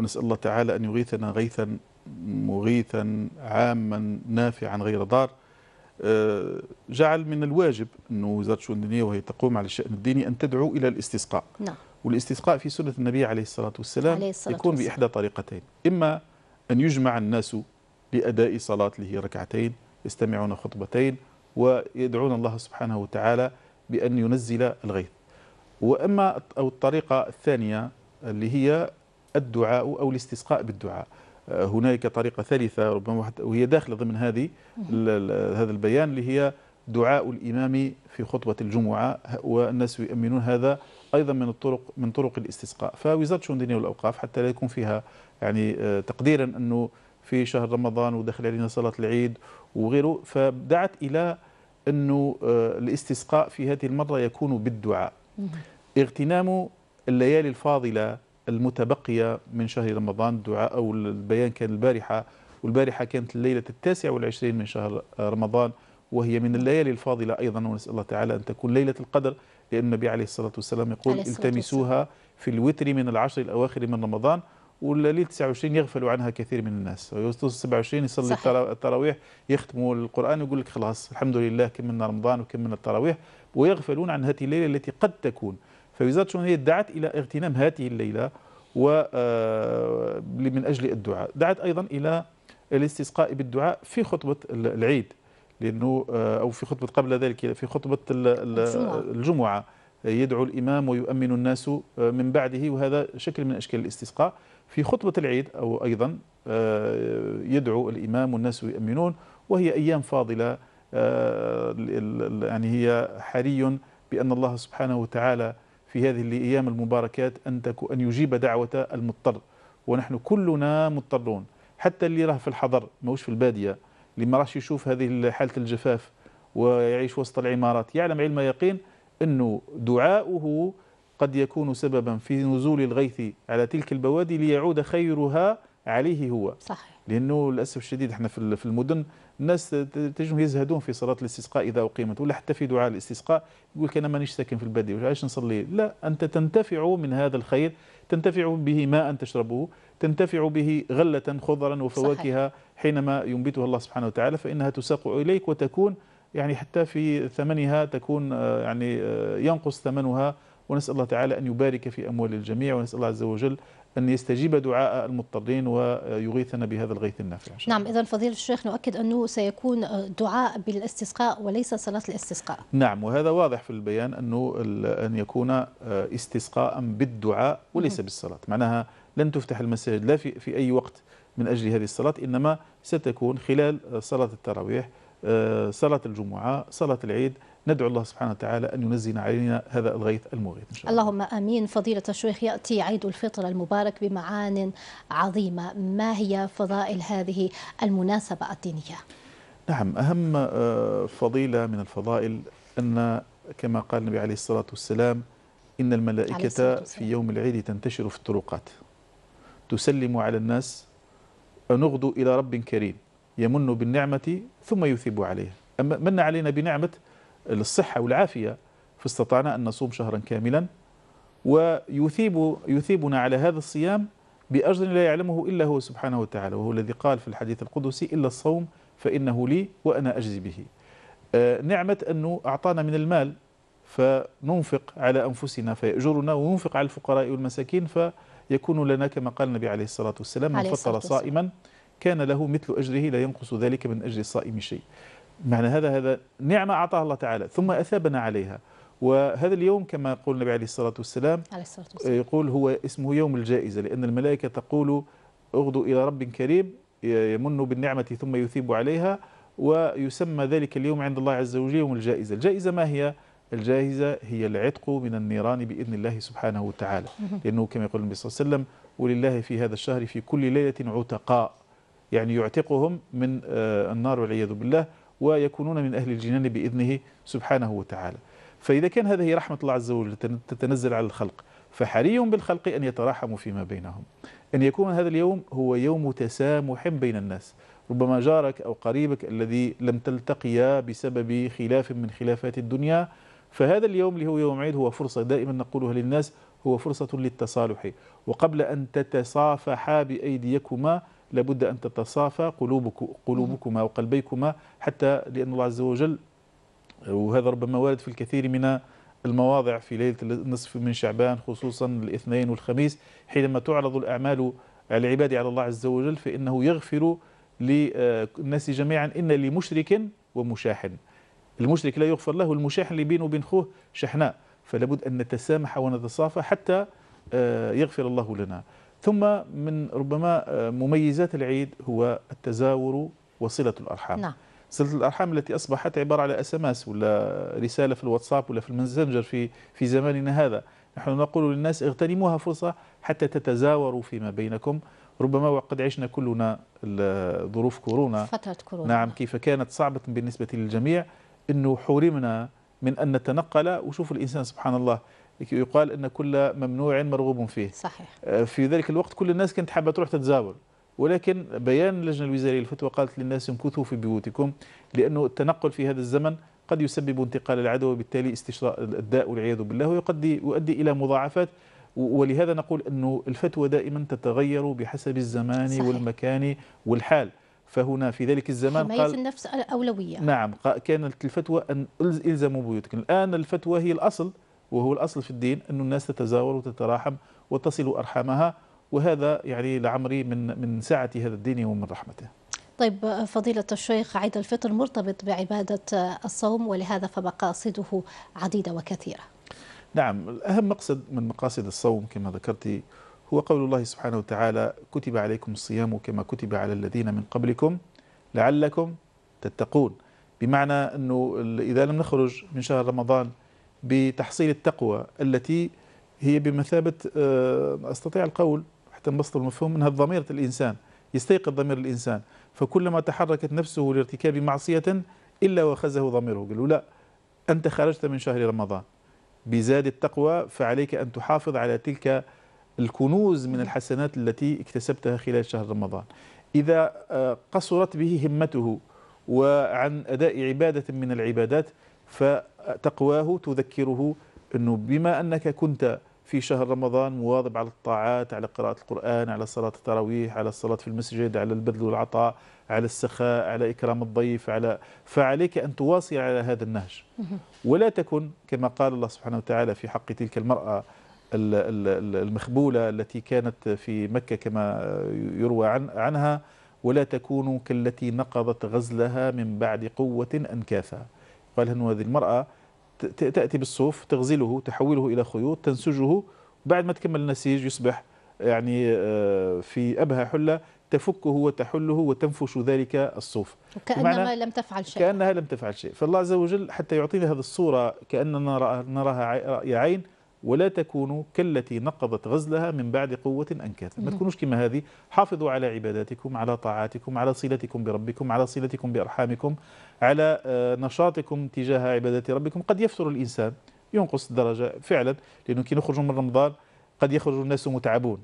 ونسأل الله تعالى أن يغيثنا غيثا مغيثا عاما نافعا غير ضار أه، جعل من الواجب أن وزارة الشؤون الدينية وهي تقوم على الشأن الديني أن تدعو إلى الاستسقاء نعم. والاستسقاء في سنة النبي عليه الصلاة والسلام عليه الصلاة يكون والسلام. بإحدى طريقتين إما أن يجمع الناس لأداء صلاة له ركعتين يستمعون خطبتين ويدعون الله سبحانه وتعالى بأن ينزل الغيث وأما أو الطريقة الثانية اللي هي الدعاء أو الاستسقاء بالدعاء هناك طريقة ثالثة ربما وهي داخلة ضمن هذه هذا البيان اللي هي دعاء الإمام في خطبة الجمعة والناس يؤمنون هذا أيضا من الطرق من طرق الاستسقاء فوزارة الشؤون الدينية والأوقاف حتى لا يكون فيها يعني آه، تقديرا أنه في شهر رمضان ودخل علينا صلاة العيد وغيره فدعت إلى أنه آه، الاستسقاء في هذه المرة يكون بالدعاء اغتنام الليالي الفاضلة المتبقية من شهر رمضان الدعاء أو البيان كان البارحة والبارحة كانت الليلة التاسعة والعشرين من شهر رمضان وهي من الليالي الفاضلة أيضا ونسأل الله تعالى أن تكون ليلة القدر لأن النبي عليه الصلاة والسلام يقول الصلاة التمسوها في الوتر من العشر الأواخر من رمضان والليل 29 يغفل عنها كثير من الناس ويوصل 27 يصلي التراويح يختموا القرآن ويقول لك خلاص الحمد لله كملنا رمضان وكملنا التراويح ويغفلون عن هذه الليلة التي قد تكون فوزارة الشؤون دعت إلى اغتنام هذه الليلة و آه، من أجل الدعاء دعت أيضا إلى الاستسقاء بالدعاء في خطبة العيد لأنه آه، أو في خطبة قبل ذلك في خطبة الجمعة يدعو الإمام ويؤمن الناس آه، من بعده وهذا شكل من أشكال الاستسقاء في خطبة العيد أو أيضا يدعو الإمام والناس يؤمنون وهي أيام فاضلة يعني هي حري بأن الله سبحانه وتعالى في هذه الأيام المباركات أن, أن يجيب دعوة المضطر ونحن كلنا مضطرون حتى اللي راه في الحضر ماهوش في البادية اللي ما راهش يشوف هذه حالة الجفاف ويعيش وسط العمارات يعلم علم يقين أنه دعاؤه قد يكون سببا في نزول الغيث على تلك البوادي ليعود خيرها عليه هو صحيح لأنه للأسف الشديد احنا في المدن الناس تجدهم يزهدون في صلاة الاستسقاء إذا أقيمت ولا حتى في دعاء الاستسقاء يقول لك أنا مانيش ساكن في البادية علاش نصلي لا أنت تنتفع من هذا الخير تنتفع به ماء تشربه تنتفع به غلة خضرا وفواكه صحيح. حينما ينبتها الله سبحانه وتعالى فإنها تساق إليك وتكون يعني حتى في ثمنها تكون آه، يعني آه، ينقص ثمنها ونسأل الله تعالى أن يبارك في أموال الجميع ونسأل الله عز وجل أن يستجيب دعاء المضطرين ويغيثنا بهذا الغيث النافع نعم إذا فضيلة الشيخ نؤكد أنه سيكون دعاء بالاستسقاء وليس صلاة الاستسقاء نعم وهذا واضح في البيان أنه أن يكون استسقاء بالدعاء وليس بالصلاة معناها لن تفتح المساجد لا في, في أي وقت من أجل هذه الصلاة إنما ستكون خلال صلاة التراويح آه، صلاة الجمعة صلاة العيد ندعو الله سبحانه وتعالى أن ينزل علينا هذا الغيث المغيث إن شاء الله اللهم آمين فضيلة الشيخ يأتي عيد الفطر المبارك بمعان عظيمة ما هي فضائل هذه المناسبة الدينية؟ نعم أهم آه، فضيلة من الفضائل أن كما قال النبي عليه الصلاة والسلام إن الملائكة في يوم العيد تنتشر في الطرقات تسلم على الناس نغدو إلى رب كريم يمن بالنعمة ثم يثيب عليها أما من علينا بنعمة للصحة والعافية فاستطعنا أن نصوم شهرا كاملا ويثيب يثيبنا على هذا الصيام بأجر لا يعلمه إلا هو سبحانه وتعالى وهو الذي قال في الحديث القدسي إلا الصوم فإنه لي وأنا أجزي به آه، نعمة أنه أعطانا من المال فننفق على أنفسنا فيأجرنا وينفق على الفقراء والمساكين فيكون لنا كما قال النبي عليه الصلاة والسلام من فطر صائما كان له مثل أجره لا ينقص ذلك من أجر الصائم شيء معنى هذا هذا نعمة أعطاها الله تعالى ثم أثابنا عليها وهذا اليوم كما يقول النبي عليه الصلاة والسلام عليه الصلاة والسلام. يقول هو اسمه يوم الجائزة لأن الملائكة تقول أغدو إلى رب كريم يمن بالنعمة ثم يثيب عليها ويسمى ذلك اليوم عند الله عز وجل يوم الجائزة الجائزة ما هي؟ الجائزة هي العتق من النيران بإذن الله سبحانه وتعالى لأنه كما يقول النبي صلى الله عليه وسلم ولله في هذا الشهر في كل ليلة عتقاء يعني يعتقهم من آه، النار والعياذ بالله ويكونون من أهل الجنان بإذنه سبحانه وتعالى فإذا كان هذه رحمة الله عز وجل تتنزل على الخلق فحري بالخلق أن يتراحموا فيما بينهم أن يكون هذا اليوم هو يوم تسامح بين الناس ربما جارك أو قريبك الذي لم تلتقيا بسبب خلاف من خلافات الدنيا فهذا اليوم اللي هو يوم عيد هو فرصة دائما نقولها للناس هو فرصة للتصالح وقبل أن تتصافحا بأيديكما لابد أن تتصافى قلوبك قلوبكما وقلبيكما حتى لأن الله عز وجل وهذا ربما وارد في الكثير من المواضع في ليلة النصف من شعبان خصوصا الاثنين والخميس حينما تعرض الأعمال العباد على الله عز وجل فإنه يغفر للناس جميعا إن لمشرك ومشاحن المشرك لا يغفر له المشاحن اللي بينه وبين خوه شحناء فلابد أن نتسامح ونتصافى حتى آه، يغفر الله لنا ثم من ربما آه، مميزات العيد هو التزاور وصلة الأرحام نعم. صلة الأرحام التي أصبحت عبارة على اس ام اس ولا رسالة في الواتساب ولا في المسنجر في في زماننا هذا نحن نقول للناس اغتنموها فرصة حتى تتزاوروا فيما بينكم ربما وقد عشنا كلنا ظروف كورونا فترة كورونا نعم كيف كانت صعبة بالنسبة للجميع أنه حرمنا من أن نتنقل وشوف الإنسان سبحان الله يقال أن كل ممنوع مرغوب فيه صحيح آه، في ذلك الوقت كل الناس كانت حابة تروح تتزاول ولكن بيان اللجنة الوزارية للفتوى قالت للناس امكثوا في بيوتكم لأنه التنقل في هذا الزمن قد يسبب انتقال العدوى وبالتالي استشراء الداء والعياذ بالله وقد يؤدي إلى مضاعفات ولهذا نقول أنه الفتوى دائما تتغير بحسب الزمان صحيح. والمكان والحال فهنا في ذلك الزمان حماية قال النفس أولوية نعم كانت الفتوى أن إلزموا بيوتكم الآن الفتوى هي الأصل وهو الأصل في الدين أن الناس تتزاور وتتراحم وتصل أرحامها وهذا يعني لعمري من من سعة هذا الدين ومن رحمته طيب فضيلة الشيخ عيد الفطر مرتبط بعبادة الصوم ولهذا فمقاصده عديدة وكثيرة نعم الأهم مقصد من مقاصد الصوم كما ذكرت هو قول الله سبحانه وتعالى كتب عليكم الصيام كما كتب على الذين من قبلكم لعلكم تتقون بمعنى أنه إذا لم نخرج من شهر رمضان بتحصيل التقوى التي هي بمثابة آه، أستطيع القول حتى نبسط المفهوم أنها ضميرة الإنسان يستيقظ ضمير الإنسان فكلما تحركت نفسه لارتكاب معصية إلا وخزه ضميره قال له لا أنت خرجت من شهر رمضان بزاد التقوى فعليك أن تحافظ على تلك الكنوز من الحسنات التي اكتسبتها خلال شهر رمضان إذا آه، قصرت به همته وعن أداء عبادة من العبادات ف تقواه تذكره أنه بما أنك كنت في شهر رمضان مواظب على الطاعات على قراءة القرآن على صلاة التراويح على الصلاة في المسجد على البذل والعطاء على السخاء على إكرام الضيف على فعليك أن تواصل على هذا النهج ولا تكن كما قال الله سبحانه وتعالى في حق تلك المرأة المخبولة التي كانت في مكة كما يروى عنها ولا تكونوا كالتي نقضت غزلها من بعد قوة أنكاثها قال أن هذه المرأة تأتي بالصوف تغزله تحوله إلى خيوط تنسجه بعد ما تكمل النسيج يصبح يعني آه، في أبهى حلة تفكه وتحله وتنفش ذلك الصوف وكأنما لم تفعل شيء كأنها لم تفعل شيء فالله عز وجل حتى يعطينا هذه الصورة كأننا نراها رأي عين ولا تكونوا كالتي نقضت غزلها من بعد قوة أنكاثا ما تكونوش كما هذه حافظوا على عباداتكم على طاعاتكم على صلتكم بربكم على صلتكم بأرحامكم على آه، نشاطكم تجاه عبادة ربكم قد يفتر الإنسان ينقص الدرجة فعلا لأنه كي نخرج من رمضان قد يخرج الناس متعبون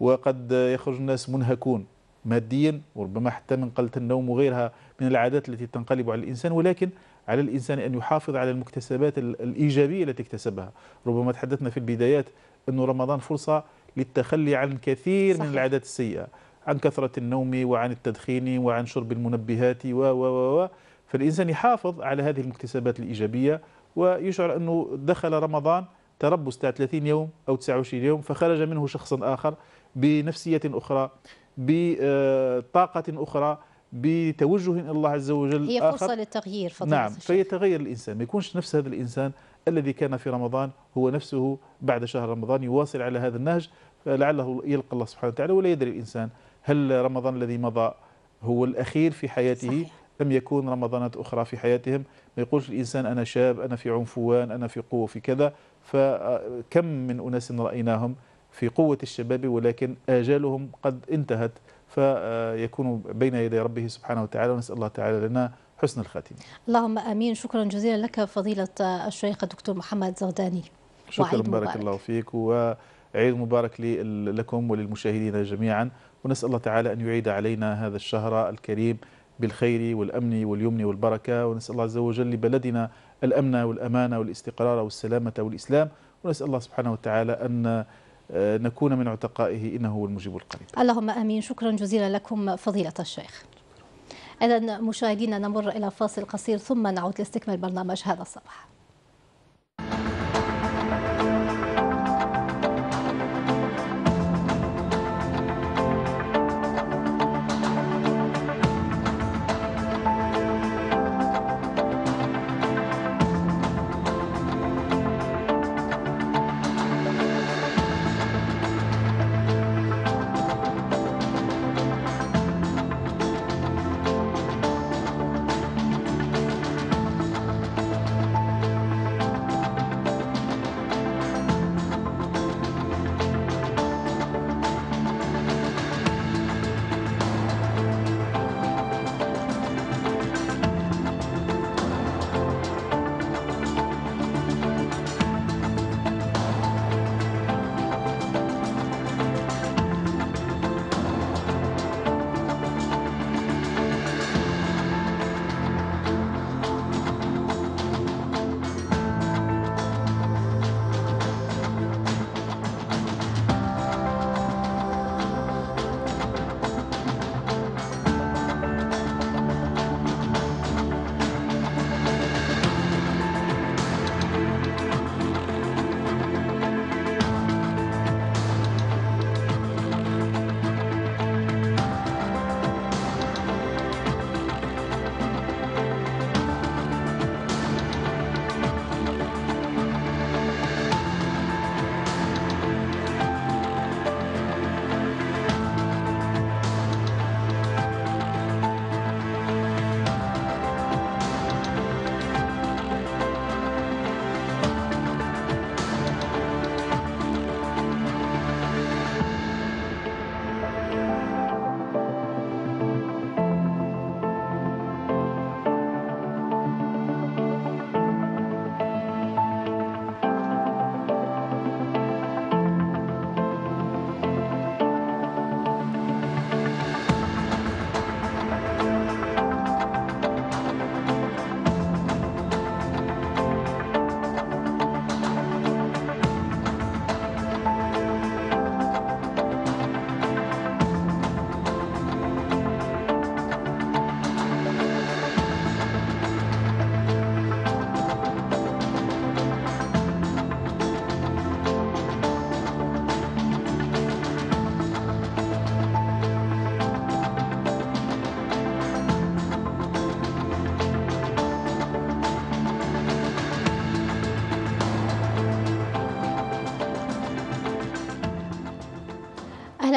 وقد يخرج الناس منهكون ماديا وربما حتى من قلة النوم وغيرها من العادات التي تنقلب على الإنسان ولكن على الإنسان أن يحافظ على المكتسبات الإيجابية التي اكتسبها ربما تحدثنا في البدايات أن رمضان فرصة للتخلي عن كثير صحيح. من العادات السيئة عن كثرة النوم وعن التدخين وعن شرب المنبهات و و و فالإنسان يحافظ على هذه المكتسبات الإيجابية ويشعر أنه دخل رمضان تربص تاع 30 يوم أو 29 يوم فخرج منه شخص آخر بنفسية أخرى بطاقة أخرى بتوجه الى الله عز وجل هي فرصه آخر. للتغيير فضيله نعم الشيخ. فيتغير الانسان ما يكونش نفس هذا الانسان الذي كان في رمضان هو نفسه بعد شهر رمضان يواصل على هذا النهج لعله يلقى الله سبحانه وتعالى ولا يدري الانسان هل رمضان الذي مضى هو الاخير في حياته صحيح. ام يكون رمضانات أخرى في حياتهم ما يقولش الإنسان أنا شاب أنا في عنفوان أنا في قوة في كذا فكم من أناس رأيناهم في قوة الشباب ولكن آجالهم قد انتهت فيكون بين يدي ربه سبحانه وتعالى ونسأل الله تعالى لنا حسن الخاتمة اللهم أمين شكرا جزيلا لك فضيلة الشيخ الدكتور محمد زغداني شكرا بارك مبارك. الله فيك وعيد مبارك لكم وللمشاهدين جميعا ونسأل الله تعالى أن يعيد علينا هذا الشهر الكريم بالخير والأمن واليمن والبركة ونسأل الله عز وجل لبلدنا الأمن والأمانة والاستقرار والسلامة والإسلام ونسأل الله سبحانه وتعالى أن آه، نكون من عتقائه إنه هو المجيب القريب اللهم أمين شكرا جزيلا لكم فضيلة الشيخ إذا مشاهدينا نمر إلى فاصل قصير ثم نعود لاستكمال برنامج هذا الصباح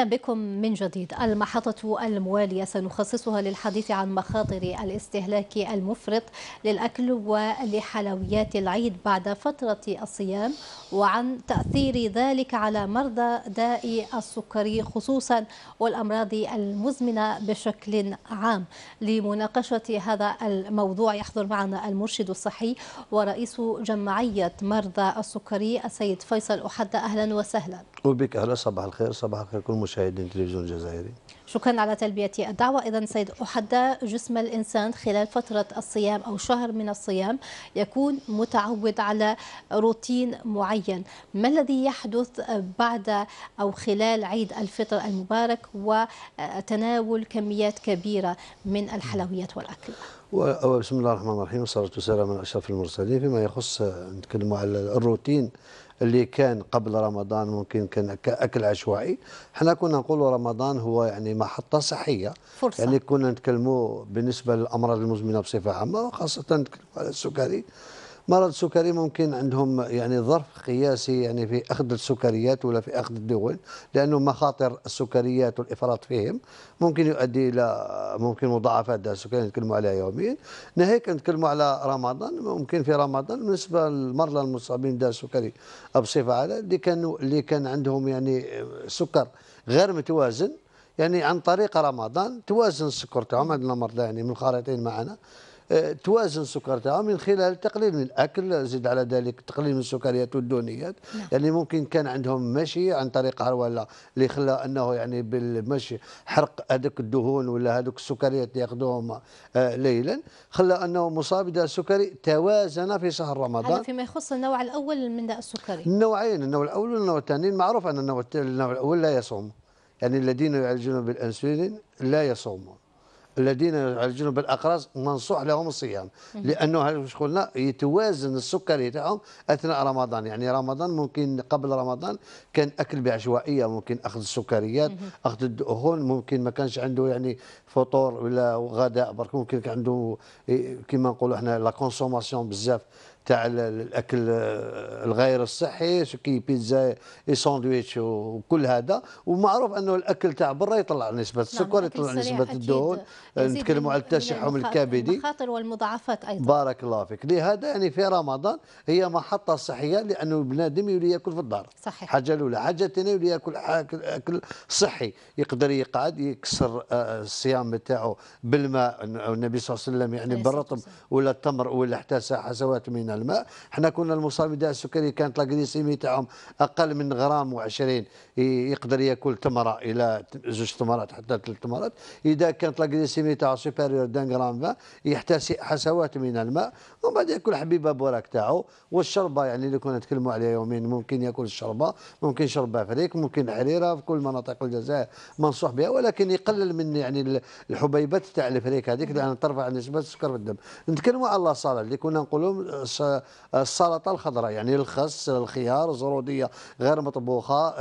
أهلا بكم من جديد المحطة الموالية سنخصصها للحديث عن مخاطر الاستهلاك المفرط للأكل ولحلويات العيد بعد فترة الصيام وعن تأثير تأثير ذلك على مرضى داء السكري خصوصا والأمراض المزمنة بشكل عام لمناقشة هذا الموضوع يحضر معنا المرشد الصحي ورئيس جمعية مرضى السكري السيد فيصل أحد أهلا وسهلا أهلا أهلا صباح الخير صباح الخير كل مشاهدين تلفزيون الجزائري شكرا على تلبية الدعوة إذا سيد أحدى جسم الإنسان خلال فترة الصيام أو شهر من الصيام يكون متعود على روتين معين ما الذي يحدث بعد أو خلال عيد الفطر المبارك وتناول كميات كبيرة من الحلويات والأكل بسم الله الرحمن الرحيم والصلاة والسلام على أشرف المرسلين فيما يخص نتكلم على الروتين اللي كان قبل رمضان ممكن كان كاكل عشوائي حنا كنا نقولوا رمضان هو يعني محطه صحيه فرصة. يعني كنا نتكلموا بالنسبه للامراض المزمنه بصفه عامه وخاصه نتكلموا على السكري مرض السكري ممكن عندهم يعني ظرف قياسي يعني في اخذ السكريات ولا في اخذ الدهون لانه مخاطر السكريات والافراط فيهم ممكن يؤدي الى ممكن مضاعفات السكري نتكلموا عليها يوميا ناهيك نتكلموا على رمضان ممكن في رمضان بالنسبه للمرضى المصابين بالسكري السكري بصفه عامه اللي كانوا اللي كان عندهم يعني سكر غير متوازن يعني عن طريق رمضان توازن السكر تاعهم عندنا مرضى يعني من معنا توازن سكرتها من خلال تقليل من الاكل زد على ذلك تقليل من السكريات والدهنيات نعم. يعني ممكن كان عندهم مشي عن طريق هروله اللي خلى انه يعني بالمشي حرق هذوك الدهون ولا هذوك السكريات اللي ياخذوهم آه، ليلا خلى انه مصاب بداء السكري توازن في شهر رمضان هذا فيما يخص النوع الاول من داء السكري النوعين النوع الاول والنوع الثاني معروف ان النوع الاول لا يصوم يعني الذين يعالجون بالانسولين لا يصومون الذين يعالجون بالاقراص منصوح لهم الصيام لانه قلنا يتوازن السكري تاعهم اثناء رمضان يعني رمضان ممكن قبل رمضان كان اكل بعشوائيه ممكن اخذ السكريات اخذ الدهون ممكن ما كانش عنده يعني فطور ولا غداء برك ممكن عنده إيه، كما نقولوا احنا لا كونسوماسيون بزاف تاع الاكل آه، الغير الصحي كي بيتزا ساندويتش وكل هذا ومعروف انه الاكل تاع برا يطلع نسبه نعم، السكر يطلع نسبه الدهون يعني نتكلموا على يعني التشحم الكبدي المخاطر والمضاعفات ايضا بارك الله فيك لهذا يعني في رمضان هي محطه صحيه لانه البنادم يولي ياكل في الدار صحيح حاجه الاولى حاجه ثانيه يولي ياكل اكل صحي يقدر يقعد يكسر آه، الصيام نتاعو بالماء النبي صلى الله عليه وسلم يعني بالرطب ولا التمر ولا حتى حسوات من الماء حنا كنا المصابين داء السكري كانت لاكليسيمي تاعهم اقل من غرام و20 يقدر ياكل تمره الى زوج تمرات حتى ثلاث تمرات اذا كانت لاكليسيمي سيميتار سوبيريور دان غرام فان يحتسي حسوات من الماء ومن بعد ياكل حبيبه بوراك تاعو والشربه يعني اللي كنا نتكلموا عليها يومين ممكن ياكل الشربه ممكن شربه فريك ممكن حريره في كل مناطق الجزائر منصوح بها ولكن يقلل من يعني الحبيبات تاع الفريك هذيك لان ترفع نسبه السكر في الدم نتكلموا على الصلاه اللي كنا نقولوا السلطه الخضراء يعني الخس الخيار الزروديه غير مطبوخه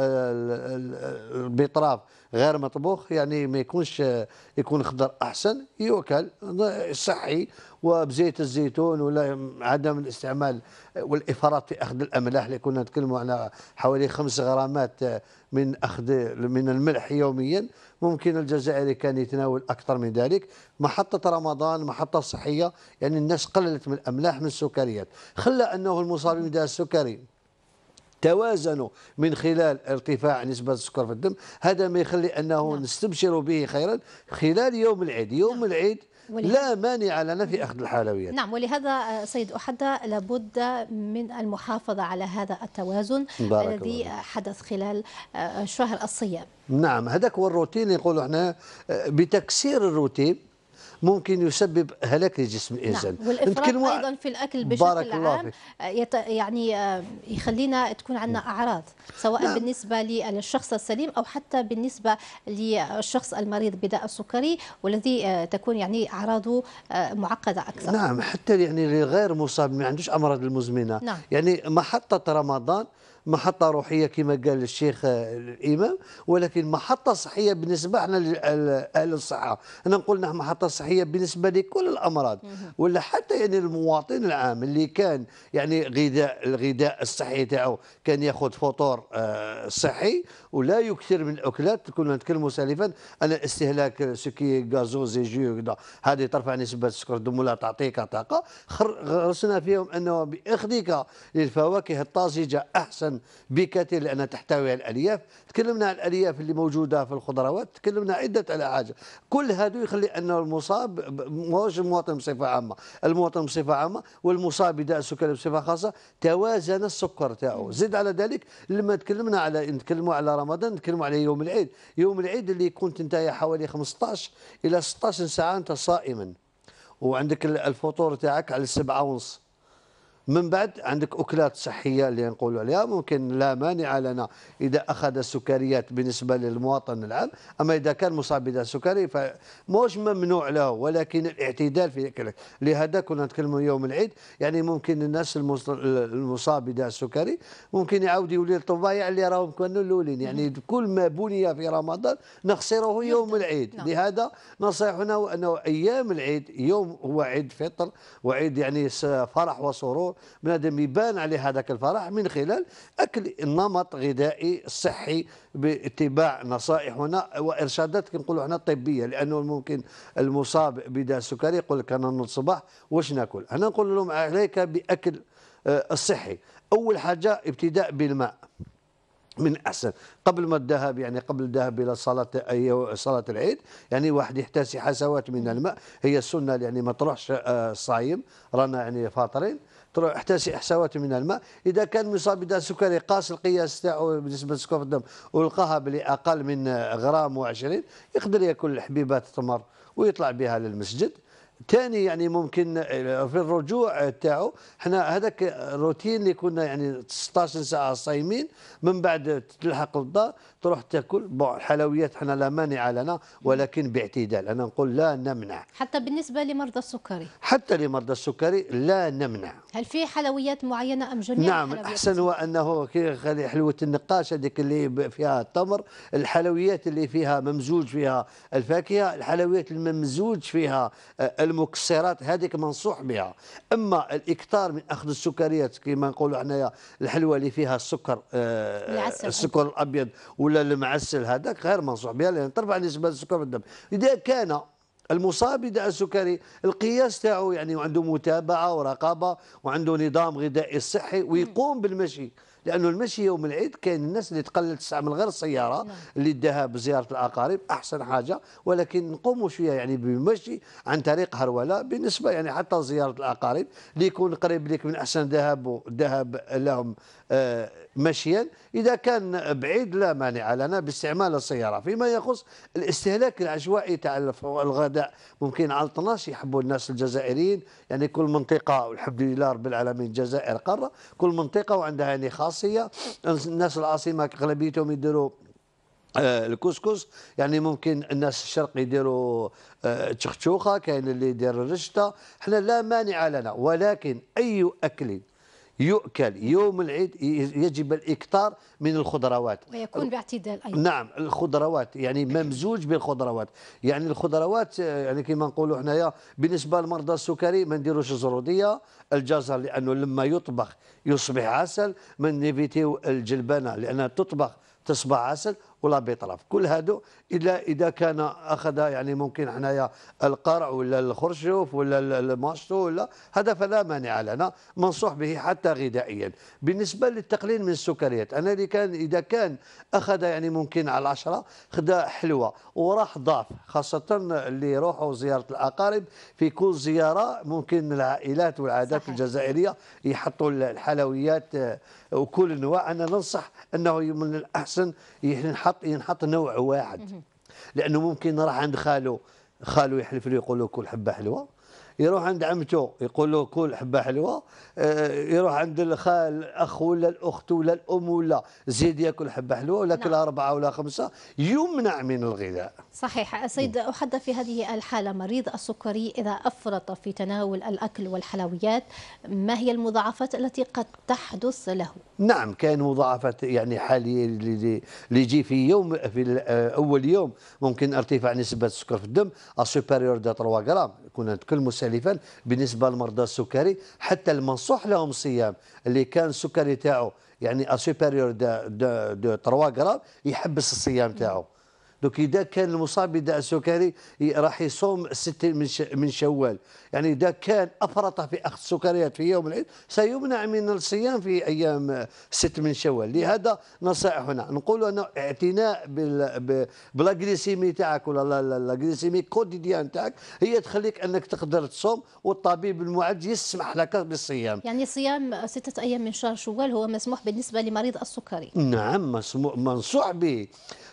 البطراف غير مطبوخ يعني ما يكونش يكون خضر احسن يؤكل صحي وبزيت الزيتون ولا عدم الاستعمال والافراط في اخذ الاملاح اللي كنا نتكلموا على حوالي 5 غرامات من اخذ من الملح يوميا ممكن الجزائري كان يتناول اكثر من ذلك محطه رمضان محطه صحيه يعني الناس قللت من الاملاح من السكريات خلى انه المصاب بداء السكري توازنوا من خلال ارتفاع نسبة السكر في الدم هذا ما يخلي أنه نعم. نستبشر به خيرا خلال يوم العيد يوم نعم. العيد لا مانع لنا في أخذ نعم. الحلويات نعم ولهذا آه، سيد أحدى لابد من المحافظة على هذا التوازن الذي حدث خلال آه، شهر الصيام نعم هذاك هو الروتين يقولوا احنا آه، بتكسير الروتين ممكن يسبب هلاك لجسم الانسان نعم والافراط ايضا في الاكل بشكل عام يت... يعني آه، يخلينا تكون عندنا نعم. اعراض سواء نعم. بالنسبه للشخص السليم او حتى بالنسبه للشخص المريض بداء السكري والذي آه، تكون يعني اعراضه آه، معقده اكثر نعم حتى يعني غير مصاب ما عندوش امراض المزمنه نعم. يعني محطه رمضان محطه روحيه كما قال الشيخ الامام ولكن محطه صحيه بالنسبه احنا اهل الصحه انا نقول نحن محطه صحيه بالنسبه لكل الامراض ولا حتى يعني المواطن العام اللي كان يعني غذاء الغذاء الصحي تاعو كان ياخذ فطور آه، صحي ولا يكثر من الاكلات كنا نتكلموا سالفا انا استهلاك سكي زي جو هذه ترفع نسبه السكر الدم ولا تعطيك طاقه غرسنا فيهم انه باخذك للفواكه الطازجه احسن بكثير لانها تحتوي على الالياف تكلمنا عن الالياف اللي موجوده في الخضروات تكلمنا عده الحاجه كل هذا يخلي انه المصاب ماهوش المواطن بصفه عامه المواطن بصفه عامه والمصاب بداء السكري بصفه خاصه توازن السكر تاعو زد على ذلك لما تكلمنا على نتكلموا على رمضان نتكلموا على يوم العيد يوم العيد اللي كنت انت حوالي 15 الى 16 ساعه انت صائما وعندك الفطور تاعك على السبعة ونص من بعد عندك اكلات صحيه اللي نقولوا عليها ممكن لا مانع لنا اذا اخذ السكريات بالنسبه للمواطن العام اما اذا كان مصاب سكري فموش ممنوع له ولكن الاعتدال في اكلك لهذا كنا نتكلموا يوم العيد يعني ممكن الناس المصاب سكري ممكن يعاود يولي الطبايع اللي راهم كانوا الاولين يعني كل ما بني في رمضان نخسره نعم. يوم العيد نعم. لهذا نصيحنا انه ايام العيد يوم هو عيد فطر وعيد يعني فرح وسرور بنادم يبان عليه هذاك الفرح من خلال اكل النمط غذائي الصحي باتباع نصائحنا وارشادات كنقولوا حنا الطبيه لانه ممكن المصاب بداء السكري يقول لك انا نوض الصباح واش ناكل انا نقول لهم عليك باكل آه، الصحي اول حاجه ابتداء بالماء من احسن قبل ما الذهاب يعني قبل الذهاب الى صلاه اي صلاه العيد يعني واحد يحتاج حسوات من الماء هي السنه يعني ما تروحش الصايم آه، رانا يعني فاطرين تروح احتسي احساوات من الماء اذا كان مصاب بداء سكري قاس القياس تاعو بالنسبه لسكر الدم ولقاها بلي اقل من غرام و20 يقدر ياكل حبيبات التمر ويطلع بها للمسجد ثاني يعني ممكن آه، في الرجوع تاعو حنا هذاك الروتين اللي كنا يعني 16 ساعه صايمين من بعد تلحق للدار تروح تاكل بون الحلويات حنا لا مانع لنا ولكن باعتدال انا نقول لا نمنع حتى بالنسبه لمرضى السكري حتى لمرضى السكري لا نمنع هل في حلويات معينه ام جميع نعم الاحسن هو انه كي حلوه النقاش هذيك اللي فيها التمر الحلويات اللي فيها ممزوج فيها الفاكهه الحلويات الممزوج فيها آه، المكسرات هذيك منصوح بها اما الاكثار من اخذ السكريات كما نقولوا حنايا الحلوه اللي فيها السكر آه، السكر الابيض ولا المعسل هذاك غير منصوح بها لان ترفع نسبه السكر في الدم اذا كان المصاب بداء السكري القياس تاعو يعني وعنده متابعه ورقابه وعنده نظام غذائي صحي ويقوم بالمشي لانه المشي يوم العيد كاين الناس اللي تقلل تستعمل غير السياره نعم. اللي الذهاب زياره الاقارب احسن حاجه ولكن نقوموا شويه يعني بالمشي عن طريق هروله بالنسبه يعني حتى زياره الاقارب اللي يكون قريب لك من احسن ذهب ذهاب لهم آه، مشيا إذا كان بعيد لا مانع لنا باستعمال السيارة فيما يخص الاستهلاك العشوائي تاع الغداء ممكن على 12 يحبوا الناس الجزائريين يعني كل منطقة والحمد لله رب العالمين الجزائر قارة كل منطقة وعندها يعني خاصية الناس العاصمة أغلبيتهم يديروا آه، الكسكس يعني ممكن الناس الشرق يديروا آه تشخشوخه كاين اللي يدير الرشته حنا لا مانع لنا ولكن اي اكل يؤكل يوم العيد يجب الإكتار من الخضروات ويكون باعتدال أيضا نعم الخضروات يعني ممزوج بالخضروات يعني الخضروات آه، يعني كما نقولوا حنايا بالنسبة لمرضى السكري ما نديروش الزرودية الجزر لأنه لما يطبخ يصبح عسل من نبيتيو الجلبانة لأنها تطبخ تصبح عسل ولا بيطراف كل هادو الا اذا كان اخذ يعني ممكن حنايا القرع ولا الخرشوف ولا الماشطو ولا هذا فلا مانع لنا منصوح به حتى غذائيا بالنسبه للتقليل من السكريات انا اللي كان اذا كان اخذ يعني ممكن على العشرة خدا حلوه وراح ضعف خاصه اللي يروحوا زياره الاقارب في كل زياره ممكن العائلات والعادات صحيح. الجزائريه يحطوا الحلويات وكل النواع انا ننصح انه من الاحسن ينحط ينحط نوع واحد لانه ممكن راح عند خاله خاله يحلف له يقول له كل حبه حلوه يروح عند عمته يقول له كل حبه حلوه آه، يروح عند الخال الاخ ولا الاخت ولا الام ولا زيد ياكل حبه حلوه ولا نعم. كل اربعه ولا خمسه يمنع من الغذاء صحيح السيد نعم. أحد في هذه الحالة مريض السكري إذا أفرط في تناول الأكل والحلويات ما هي المضاعفات التي قد تحدث له؟ نعم كان مضاعفات يعني حاليا اللي يجي في يوم في أول يوم ممكن ارتفاع نسبة السكر في الدم السوبريور دو 3 غرام كنا كل مسالفا بالنسبة لمرضى السكري حتى المنصوح لهم الصيام اللي كان السكري تاعه يعني السوبريور دو 3 غرام يحبس الصيام تاعه دوك اذا كان المصاب بداء السكري راح يصوم ست من من شوال يعني اذا كان افرط في اخذ السكريات في يوم العيد سيمنع من الصيام في ايام ست من شوال لهذا نصائحنا نقول انه اعتناء بالجليسيمي تاعك ولا لا كوتيديان تاعك هي تخليك انك تقدر تصوم والطبيب المعالج يسمح لك بالصيام يعني صيام سته ايام من شهر شوال هو مسموح بالنسبه لمريض السكري نعم مسموح منصوح به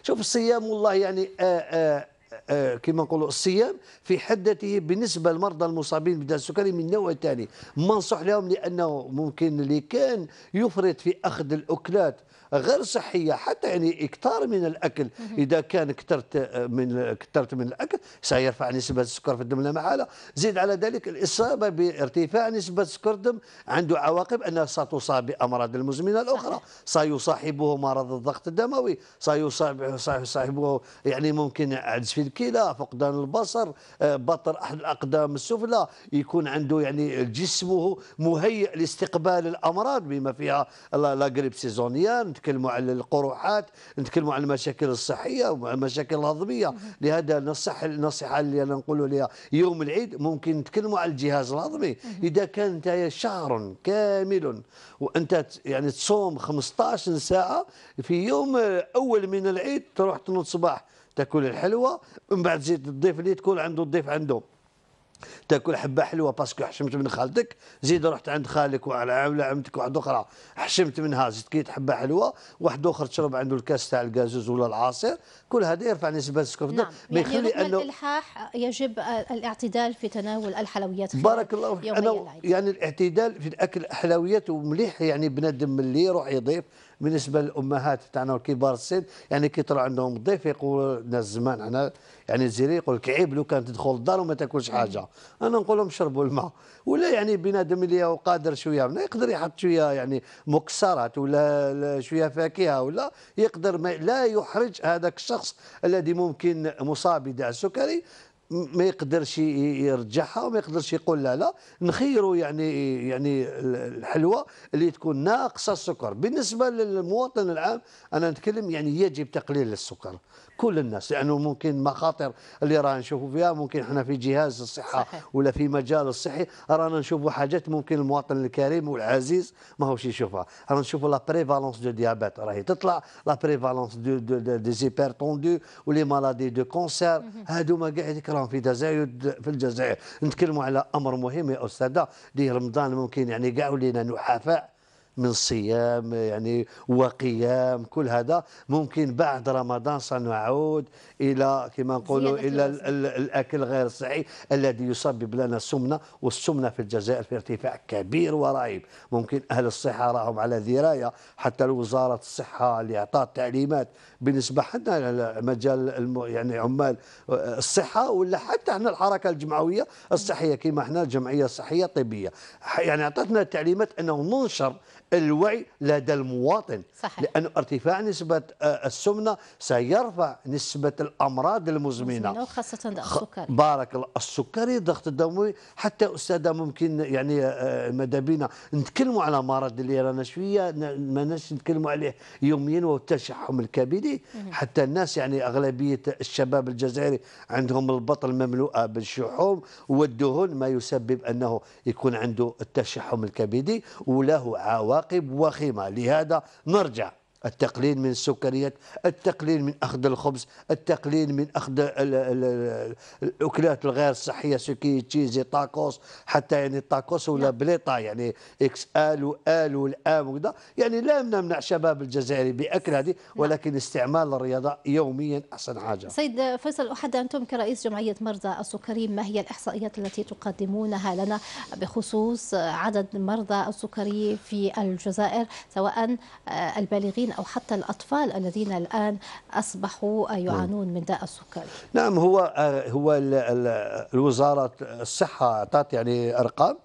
شوف الصيام والله يعني آآ آه، آآ آه، آه، كما نقولوا الصيام في حد ذاته بالنسبه للمرضى المصابين بالداء السكري من نوع ثاني منصوح لهم لانه ممكن اللي كان يفرط في اخذ الاكلات غير صحيه حتى يعني اكثار من الاكل اذا كان كثرت آه، من كثرت من الاكل سيرفع نسبه السكر في الدم لا محاله زيد على ذلك الاصابه بارتفاع نسبه سكر الدم عنده عواقب انها ستصاب بامراض المزمنه الاخرى سيصاحبه مرض الضغط الدموي سيصاحبه سيصاحبه يعني ممكن عجز في الكلى فقدان البصر آه، بطر احد الاقدام السفلى يكون عنده يعني جسمه مهيئ لاستقبال الامراض بما فيها لا غريب سيزونيان نتكلموا على القروحات نتكلموا على المشاكل الصحيه والمشاكل الهضميه لهذا نصح النصيحه اللي انا نقولوا لها يوم العيد ممكن نتكلموا على الجهاز الهضمي اذا كان انت شهر كامل وانت يعني تصوم 15 ساعه في يوم اول من العيد تروح تنوض صباح تاكل الحلوه من بعد تزيد الضيف اللي تكون عنده الضيف عنده تاكل حبه حلوه باسكو حشمت من خالتك زيد رحت عند خالك وعلى عمله عمتك واحده اخرى حشمت منها زدت كيت حبه حلوه واحد اخر تشرب عنده الكاس تاع الكازوز ولا العصير كل هذا يرفع نسبه السكر نعم. ما يعني انه الالحاح يجب الاعتدال في تناول الحلويات بارك الله فيك يعني الاعتدال في الاكل الحلويات ومليح يعني بنادم اللي يروح يضيف بالنسبه للامهات تاعنا والكبار السن يعني كي طلع عندهم ضيف يقول لنا زمان احنا يعني الجزائري يقول لك عيب لو كان تدخل الدار وما تاكلش حاجه انا نقول لهم شربوا الماء ولا يعني بنادم اللي هو قادر شويه منه يقدر يحط شويه يعني مكسرات ولا شويه فاكهه ولا يقدر ما لا يحرج هذاك الشخص الذي ممكن مصاب بداء السكري ما يقدرش يرجعها وما يقدرش يقول لا لا نخيروا يعني يعني الحلوه اللي تكون ناقصه السكر بالنسبه للمواطن العام انا نتكلم يعني يجب تقليل السكر كل الناس لانه يعني ممكن مخاطر اللي رانا نشوفوا فيها ممكن احنا في جهاز الصحه صحيح. ولا في مجال الصحي رانا نشوفوا حاجات ممكن المواطن الكريم والعزيز ماهوش يشوفها رانا نشوفوا لا بريفالونس دو ديابيت راهي تطلع لا بريفالونس دو دي زيبرتوندو ولي مالادي دو كونسير هذوما كاع هذيك راهم في تزايد في الجزائر نتكلموا على امر مهم يا استاذه اللي رمضان ممكن يعني كاع ولينا نحافه من صيام يعني وقيام كل هذا ممكن بعد رمضان سنعود الى كما نقولوا الى الاكل غير الصحي الذي يسبب لنا السمنه والسمنه في الجزائر في ارتفاع كبير ورهيب ممكن اهل الصحه راهم على درايه حتى وزاره الصحه اللي اعطت تعليمات بالنسبه حتى مجال يعني عمال آه، الصحه ولا حتى احنا الحركه الجمعويه الصحيه كما احنا جمعيه صحيه طبيه يعني اعطتنا تعليمات انه ننشر الوعي لدى المواطن صحيح. لأن ارتفاع نسبة آه، السمنة سيرفع نسبة الأمراض المزمنة وخاصة السكري بارك السكري الضغط الدموي حتى أستاذة ممكن يعني آه، مدابينا نتكلموا على مرض اللي رانا شوية ماناش نتكلموا عليه يوميا وهو التشحم الكبدي حتى الناس يعني أغلبية الشباب الجزائري عندهم البطن مملوءة بالشحوم والدهون ما يسبب أنه يكون عنده التشحم الكبدي وله عوامل عواقب وخيمة لهذا نرجع التقليل من السكريات التقليل من أخذ الخبز التقليل من أخذ الأكلات الغير صحية سكي تشيزي طاكوس حتى يعني طاكوس ولا نعم. بليطة يعني إكس آل وآل والآم وكذا يعني لا نمنع شباب الجزائري بأكل هذه نعم. ولكن استعمال الرياضة يوميا أحسن حاجة سيد فيصل أحد أنتم كرئيس جمعية مرضى السكري ما هي الإحصائيات التي تقدمونها لنا بخصوص عدد مرضى السكري في الجزائر سواء آه، البالغين أو حتى الأطفال الذين الآن أصبحوا يعانون من داء السكري نعم هو آه، هو الوزارة الصحة أعطت يعني أرقام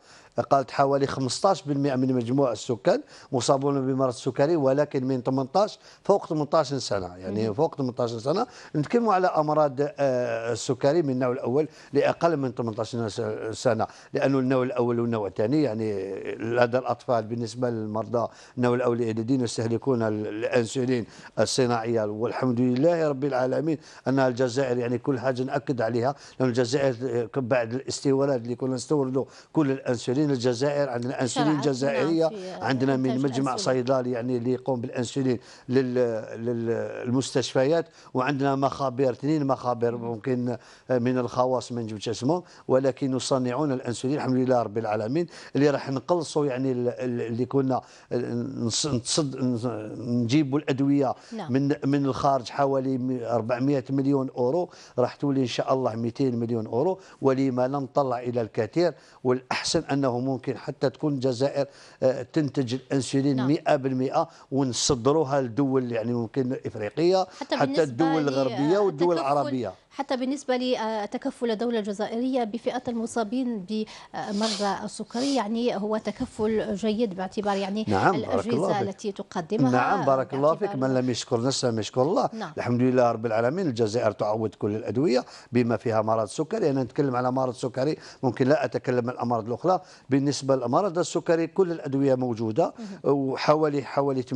قالت حوالي 15% من مجموع السكان مصابون بمرض السكري ولكن من 18 فوق 18 سنه يعني فوق 18 سنه نتكلموا على امراض آه، السكري من النوع الاول لاقل من 18 سنه لانه النوع الاول والنوع الثاني يعني لدى الاطفال بالنسبه للمرضى النوع الاول الذين يستهلكون الانسولين الصناعيه والحمد لله رب العالمين ان الجزائر يعني كل حاجه ناكد عليها لان الجزائر آه، بعد الاستيراد اللي كنا نستوردوا كل الانسولين انسولين الجزائر عندنا انسولين نعم، جزائريه عندنا من مجمع صيدلي يعني اللي يقوم بالانسولين للمستشفيات وعندنا مخابر اثنين مخابر ممكن من الخواص ما نجيبش اسمهم ولكن يصنعون الانسولين الحمد لله رب العالمين اللي راح نقلصوا يعني اللي كنا نصد نجيبوا الادويه نعم. من من الخارج حوالي 400 مليون اورو راح تولي ان شاء الله 200 مليون اورو ولما لا نطلع الى الكثير والاحسن انه انه ممكن حتى تكون الجزائر آه، تنتج الانسولين نعم. 100% ونصدروها لدول يعني ممكن افريقيه حتى, حتى الدول الغربيه آه، والدول العربيه حتى بالنسبة لتكفل الدولة الجزائرية بفئة المصابين بمرضى السكري يعني هو تكفل جيد باعتبار يعني نعم الأجهزة التي تقدمها نعم بارك الله فيك من لم يشكر نفسه يشكر الله نعم. الحمد لله رب العالمين الجزائر تعود كل الأدوية بما فيها مرض سكري أنا نتكلم على مرض سكري ممكن لا أتكلم عن الأمراض الأخرى بالنسبة لمرض السكري كل الأدوية موجودة وحوالي حوالي 80%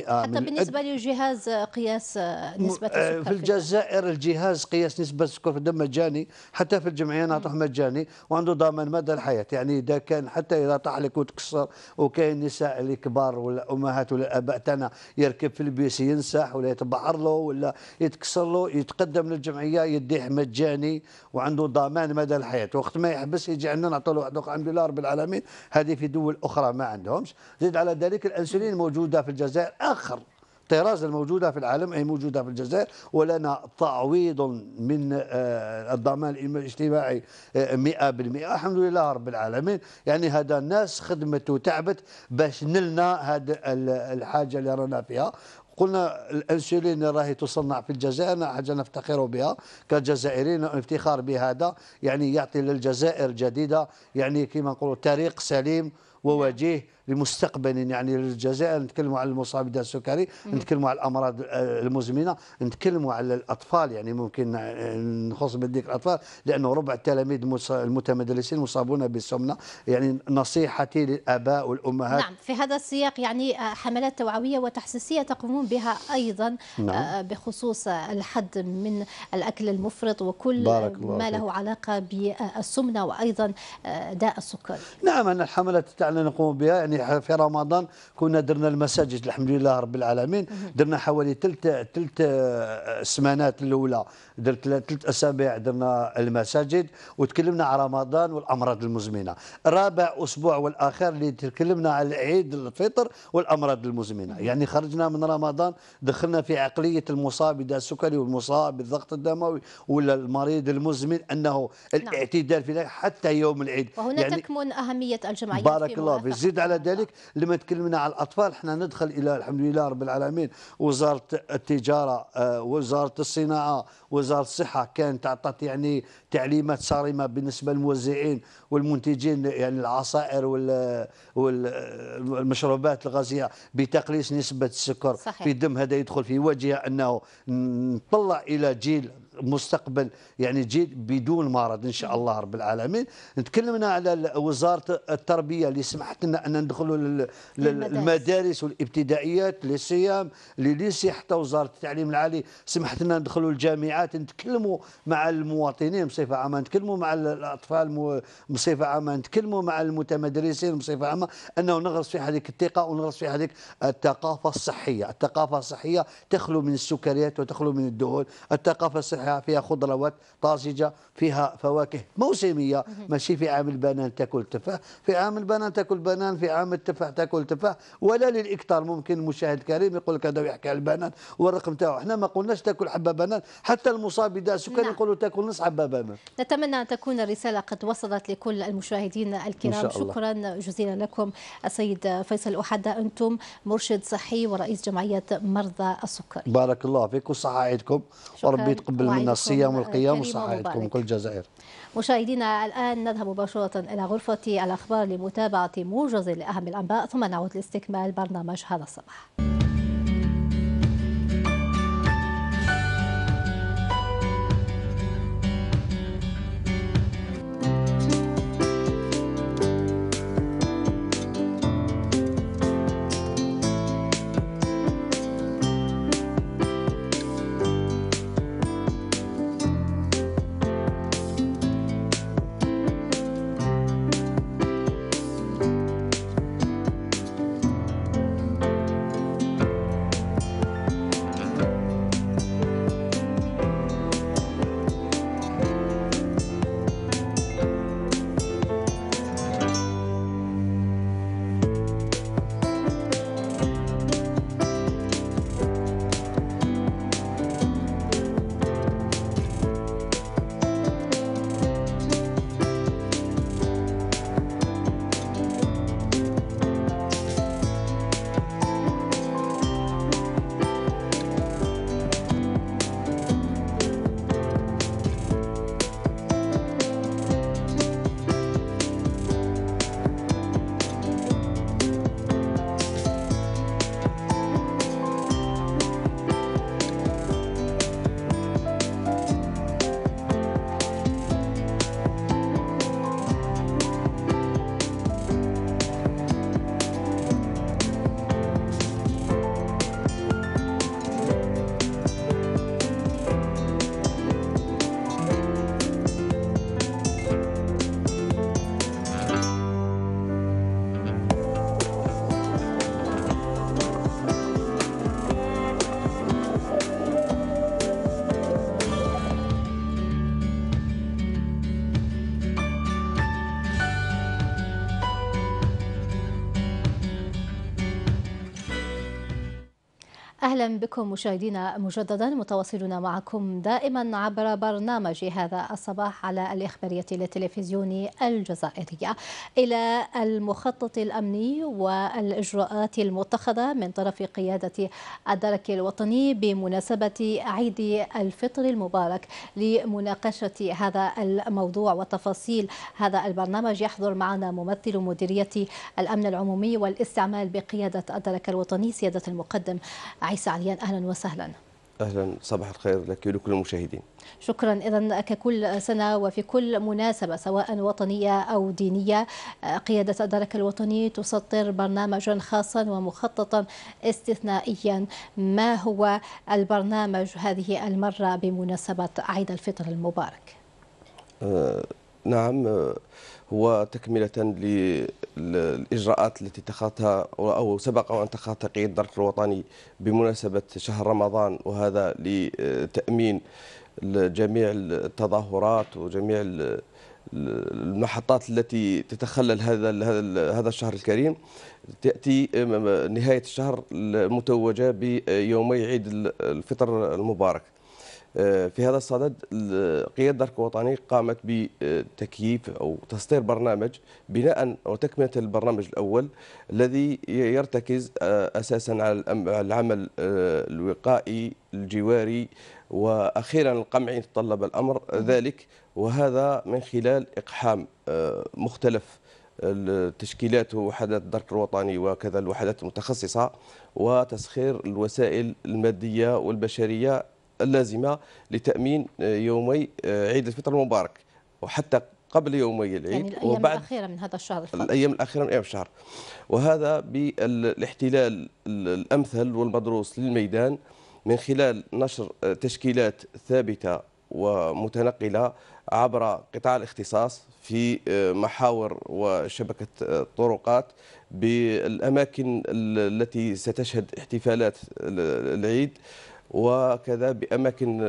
حتى بالنسبة لجهاز قياس نسبة آه، السكر في الجزائر الجهاز قياس نسبه السكر في الدم مجاني حتى في الجمعيه نعطوه مجاني وعنده ضمان مدى الحياه يعني اذا كان حتى اذا طاح لك وتكسر وكاين نساء كبار ولا امهات ولا اباء تاعنا يركب في البيس ينسح ولا يتبعر له ولا يتكسر له يتقدم للجمعيه يديه مجاني وعنده ضمان مدى الحياه وقت ما يحبس يجي عندنا نعطوا له واحد الحمد لله رب العالمين هذه في دول اخرى ما عندهمش زيد على ذلك الانسولين موجوده في الجزائر اخر الطراز الموجودة في العالم أي موجودة في الجزائر ولنا تعويض من آه، الضمان الاجتماعي 100% آه، الحمد لله رب العالمين يعني هذا الناس خدمته تعبت باش نلنا هذه الحاجة اللي رانا فيها قلنا الانسولين راهي تصنع في الجزائر حاجه نفتخر بها كجزائريين افتخار بهذا يعني يعطي للجزائر جديده يعني كما نقولوا طريق سليم ووجيه لمستقبل يعني للجزائر نتكلموا على المصاب السكري نتكلموا على الامراض آه، المزمنه نتكلموا على الاطفال يعني ممكن آه، نخص بديك الاطفال لانه ربع التلاميذ المتمدرسين مصابون بالسمنه يعني نصيحتي للاباء والامهات نعم في هذا السياق يعني آه، حملات توعويه وتحسيسيه تقومون بها ايضا نعم. بخصوص الحد من الاكل المفرط وكل ما له علاقه بالسمنه وايضا داء السكري نعم ان الحملات تاعنا نقوم بها يعني في رمضان كنا درنا المساجد الحمد لله رب العالمين درنا حوالي ثلث ثلث آه، السمانات الاولى درت ثلاث اسابيع درنا المساجد وتكلمنا على رمضان والامراض المزمنه رابع اسبوع والاخر اللي تكلمنا على عيد الفطر والامراض المزمنه يعني خرجنا من رمضان دخلنا في عقليه المصاب السكري والمصاب بالضغط الدموي ولا المريض المزمن انه نعم. الاعتدال في حتى يوم العيد وهنا يعني تكمن اهميه الجمعيه بارك الله فيك زيد على ذلك لما تكلمنا على الاطفال احنا ندخل الى الحمد لله رب العالمين وزاره التجاره آه، وزاره الصناعه وزاره الصحه كانت اعطت يعني تعليمات صارمه بالنسبه للموزعين والمنتجين يعني العصائر والمشروبات الغازيه بتقليص نسبه السكر صحيح. في الدم هذا يدخل في وجهه انه نطلع الى جيل مستقبل يعني جيل بدون مرض ان شاء الله رب العالمين تكلمنا على وزاره التربيه اللي سمحت لنا ان ندخلوا للمدارس والابتدائيات للسيام لليسي حتى وزاره التعليم العالي سمحت لنا ندخلوا الجامعات الجامعات نتكلموا مع المواطنين بصفه عامه نتكلموا مع الاطفال بصفه عامه نتكلموا مع المتمدرسين بصفه عامه انه نغرس في هذيك الثقه ونغرس في هذيك الثقافه الصحيه الثقافه الصحيه تخلو من السكريات وتخلو من الدهون الثقافه الصحيه فيها خضروات طازجه فيها فواكه موسميه ماشي في عام البنان تاكل تفاح في عام البنان تاكل بنان في عام التفاح تاكل تفاح ولا للاكثار ممكن المشاهد الكريم يقول لك هذا يحكي على البنان والرقم تاعو احنا ما قلناش تاكل حبه بنان حتى المصاب بداء السكري نعم. تاكل نص حبه ما نتمنى ان تكون الرساله قد وصلت لكل المشاهدين الكرام شكرا جزيلا لكم السيد فيصل احدى انتم مرشد صحي ورئيس جمعيه مرضى السكري بارك الله فيك وصحه عيدكم وربي يتقبل منا الصيام والقيام وصحه عيدكم كل الجزائر مشاهدينا الان نذهب مباشره الى غرفه الاخبار لمتابعه موجز لاهم الانباء ثم نعود لاستكمال برنامج هذا الصباح أهلا بكم مشاهدينا مجددا متواصلون معكم دائما عبر برنامج هذا الصباح على الإخبارية التلفزيوني الجزائرية إلى المخطط الأمني والإجراءات المتخذة من طرف قيادة الدرك الوطني بمناسبة عيد الفطر المبارك لمناقشة هذا الموضوع وتفاصيل هذا البرنامج يحضر معنا ممثل مديرية الأمن العمومي والاستعمال بقيادة الدرك الوطني سيادة المقدم عيسى سعليان أهلا وسهلا أهلا صباح الخير لك ولكل المشاهدين شكرا إذا ككل سنة وفي كل مناسبة سواء وطنية أو دينية قيادة الدرك الوطني تسطر برنامجا خاصا ومخططا استثنائيا ما هو البرنامج هذه المرة بمناسبة عيد الفطر المبارك أه نعم أه هو تكملة للإجراءات التي اتخذتها أو سبق أن اتخذتها قيادة الدرك الوطني بمناسبة شهر رمضان وهذا لتأمين جميع التظاهرات وجميع المحطات التي تتخلل هذا هذا الشهر الكريم تاتي نهايه الشهر متوجه بيومي عيد الفطر المبارك آه، في هذا الصدد قيادة الدرك الوطني قامت بتكييف أو تصدير برنامج بناء وتكملة البرنامج الأول الذي يرتكز آه، أساسا على العمل آه، الوقائي الجواري واخيرا القمع يتطلب الامر ذلك وهذا من خلال اقحام مختلف التشكيلات ووحدات الدرك الوطني وكذا الوحدات المتخصصه وتسخير الوسائل الماديه والبشريه اللازمه لتامين آه، يومي آه، عيد الفطر المبارك وحتى قبل يومي العيد يعني الأيام وبعد الأخيرة من هذا الشهر الفضل. الأيام الأخيرة من أيام الشهر وهذا بالاحتلال الأمثل والمدروس للميدان من خلال نشر تشكيلات ثابتة ومتنقلة عبر قطاع الاختصاص في آه، محاور وشبكة الطرقات بالأماكن التي ستشهد احتفالات العيد وكذا بأماكن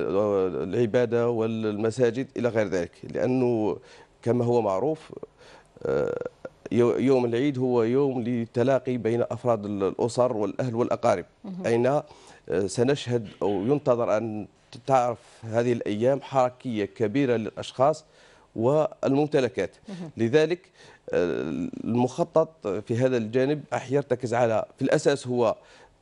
العبادة والمساجد إلى غير ذلك لأنه كما هو معروف آه، يوم العيد هو يوم للتلاقي بين أفراد الأسر والأهل والأقارب أين آه، سنشهد أو ينتظر أن تعرف هذه الأيام حركية كبيرة للأشخاص والممتلكات لذلك آه، المخطط في هذا الجانب أحيرتكز على في الأساس هو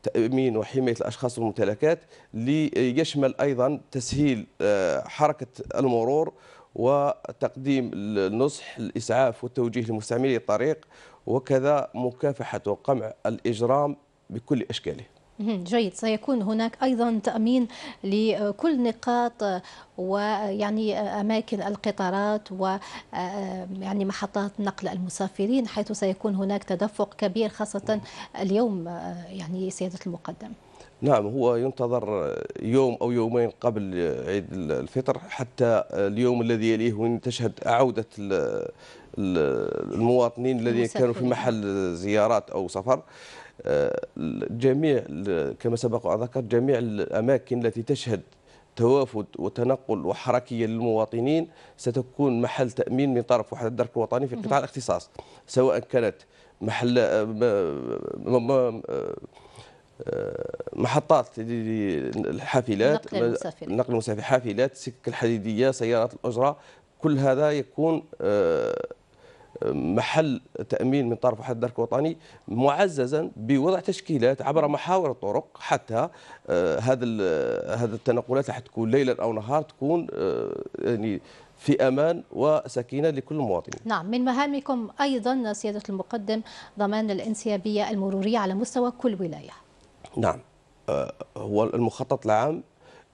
تأمين وحماية الأشخاص والممتلكات ليشمل أيضا تسهيل آه، حركة المرور وتقديم النصح الإسعاف والتوجيه لمستعملي الطريق وكذا مكافحة وقمع الإجرام بكل أشكاله جيد سيكون هناك أيضا تأمين لكل نقاط ويعني أماكن القطارات و آه، يعني محطات نقل المسافرين حيث سيكون هناك تدفق كبير خاصة اليوم آه، يعني سيادة المقدم نعم هو ينتظر يوم أو يومين قبل عيد الفطر حتى اليوم الذي يليه وين تشهد عودة المواطنين الذين كانوا في محل زيارات أو سفر آه، جميع كما سبق وذكرت جميع الأماكن التي تشهد توافد وتنقل وحركية للمواطنين ستكون محل تأمين من طرف وحدة الدرك الوطني في قطاع الاختصاص سواء كانت محل آه، آه، محطات الحافلات نقل المسافر حافلات السكة الحديدية سيارات الأجرة كل هذا يكون محل تامين من طرف وحده الدرك الوطني معززا بوضع تشكيلات عبر محاور الطرق حتى آه، هذا آه، هذا التنقلات راح تكون ليلا او نهار تكون آه، يعني في امان وسكينه لكل المواطنين نعم من مهامكم ايضا سياده المقدم ضمان الانسيابيه المروريه على مستوى كل ولايه. نعم هو المخطط العام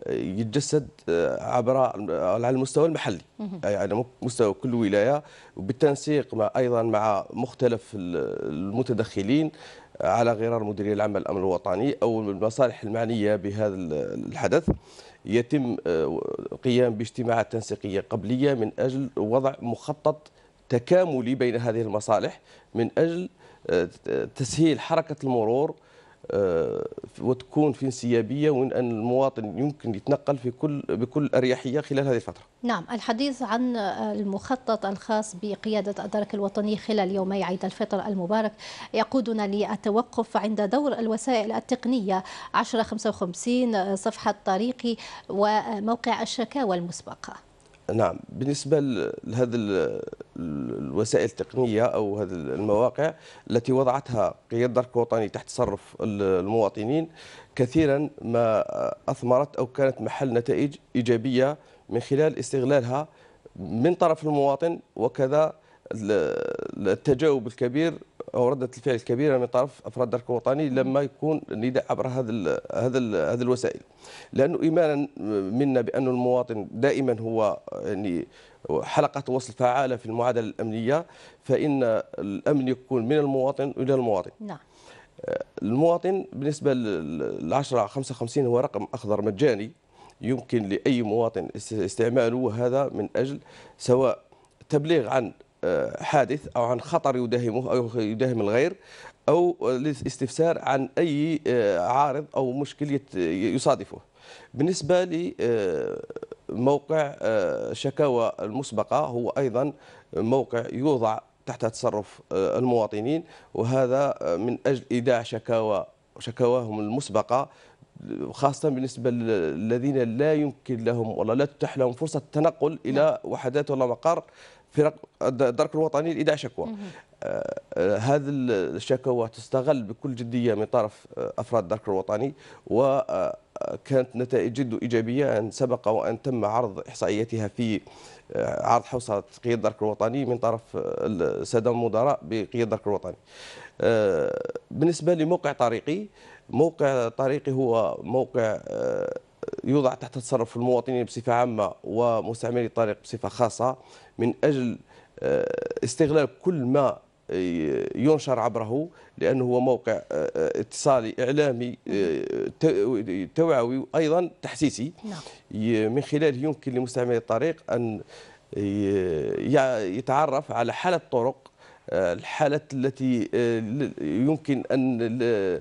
يتجسد آه، عبر آه، على المستوى المحلي يعني على مستوى كل ولايه وبالتنسيق مع ايضا مع مختلف المتدخلين على غرار مديريه العامه للامن الوطني او المصالح المعنيه بهذا الحدث يتم القيام آه، باجتماعات تنسيقيه قبليه من اجل وضع مخطط تكاملي بين هذه المصالح من اجل تسهيل حركه المرور آه، وتكون في انسيابيه وان المواطن يمكن يتنقل في كل بكل اريحيه خلال هذه الفتره. نعم، الحديث عن آه، المخطط الخاص بقياده الدرك الوطني خلال يومي عيد الفطر المبارك يقودنا للتوقف عند دور الوسائل التقنيه 1055 آه، صفحه طريقي وموقع الشكاوى المسبقه. نعم بالنسبة لهذه الوسائل التقنية أو هذه المواقع التي وضعتها قيادة الدرك الوطني تحت تصرف المواطنين كثيرا ما أثمرت أو كانت محل نتائج إيجابية من خلال استغلالها من طرف المواطن وكذا التجاوب الكبير او رده الفعل الكبيره من طرف افراد الدرك الوطني لما يكون النداء عبر هذا هذا هذه الوسائل لانه ايمانا منا بان المواطن دائما هو يعني حلقه وصل فعاله في المعادله الامنيه فان الامن يكون من المواطن الى المواطن نعم المواطن بالنسبه لل 10 55 هو رقم اخضر مجاني يمكن لاي مواطن استعماله هذا من اجل سواء تبليغ عن آه، حادث أو عن خطر يداهمه أو يداهم الغير أو للاستفسار عن أي آه، عارض أو مشكل يصادفه بالنسبة لموقع آه، شكاوى المسبقة هو أيضا موقع يوضع تحت تصرف المواطنين وهذا من أجل إيداع شكاوى شكاواهم المسبقة خاصة بالنسبة للذين لا يمكن لهم ولا لا تتاح لهم فرصة التنقل إلى نعم. وحدات ولا مقر فرق الدرك الوطني لاداء شكوى آه، هذه الشكوى تستغل بكل جديه من طرف آه، افراد الدرك الوطني و آه، كانت نتائج جد ايجابيه ان سبق وان تم عرض احصائياتها في عرض حوصة قياده الدرك الوطني من طرف الساده المدراء بقياده الدرك الوطني. بالنسبه لموقع طريقي موقع طريقي هو موقع يوضع تحت تصرف المواطنين بصفة عامة ومستعملي الطريق بصفة خاصة من أجل آه، استغلال كل ما آه، ينشر عبره لأنه هو موقع آه، اتصالي إعلامي توعوي وأيضا تحسيسي نعم. من خلاله يمكن لمستعملي الطريق أن يتعرف على حالة الطرق الحالات التي يمكن أن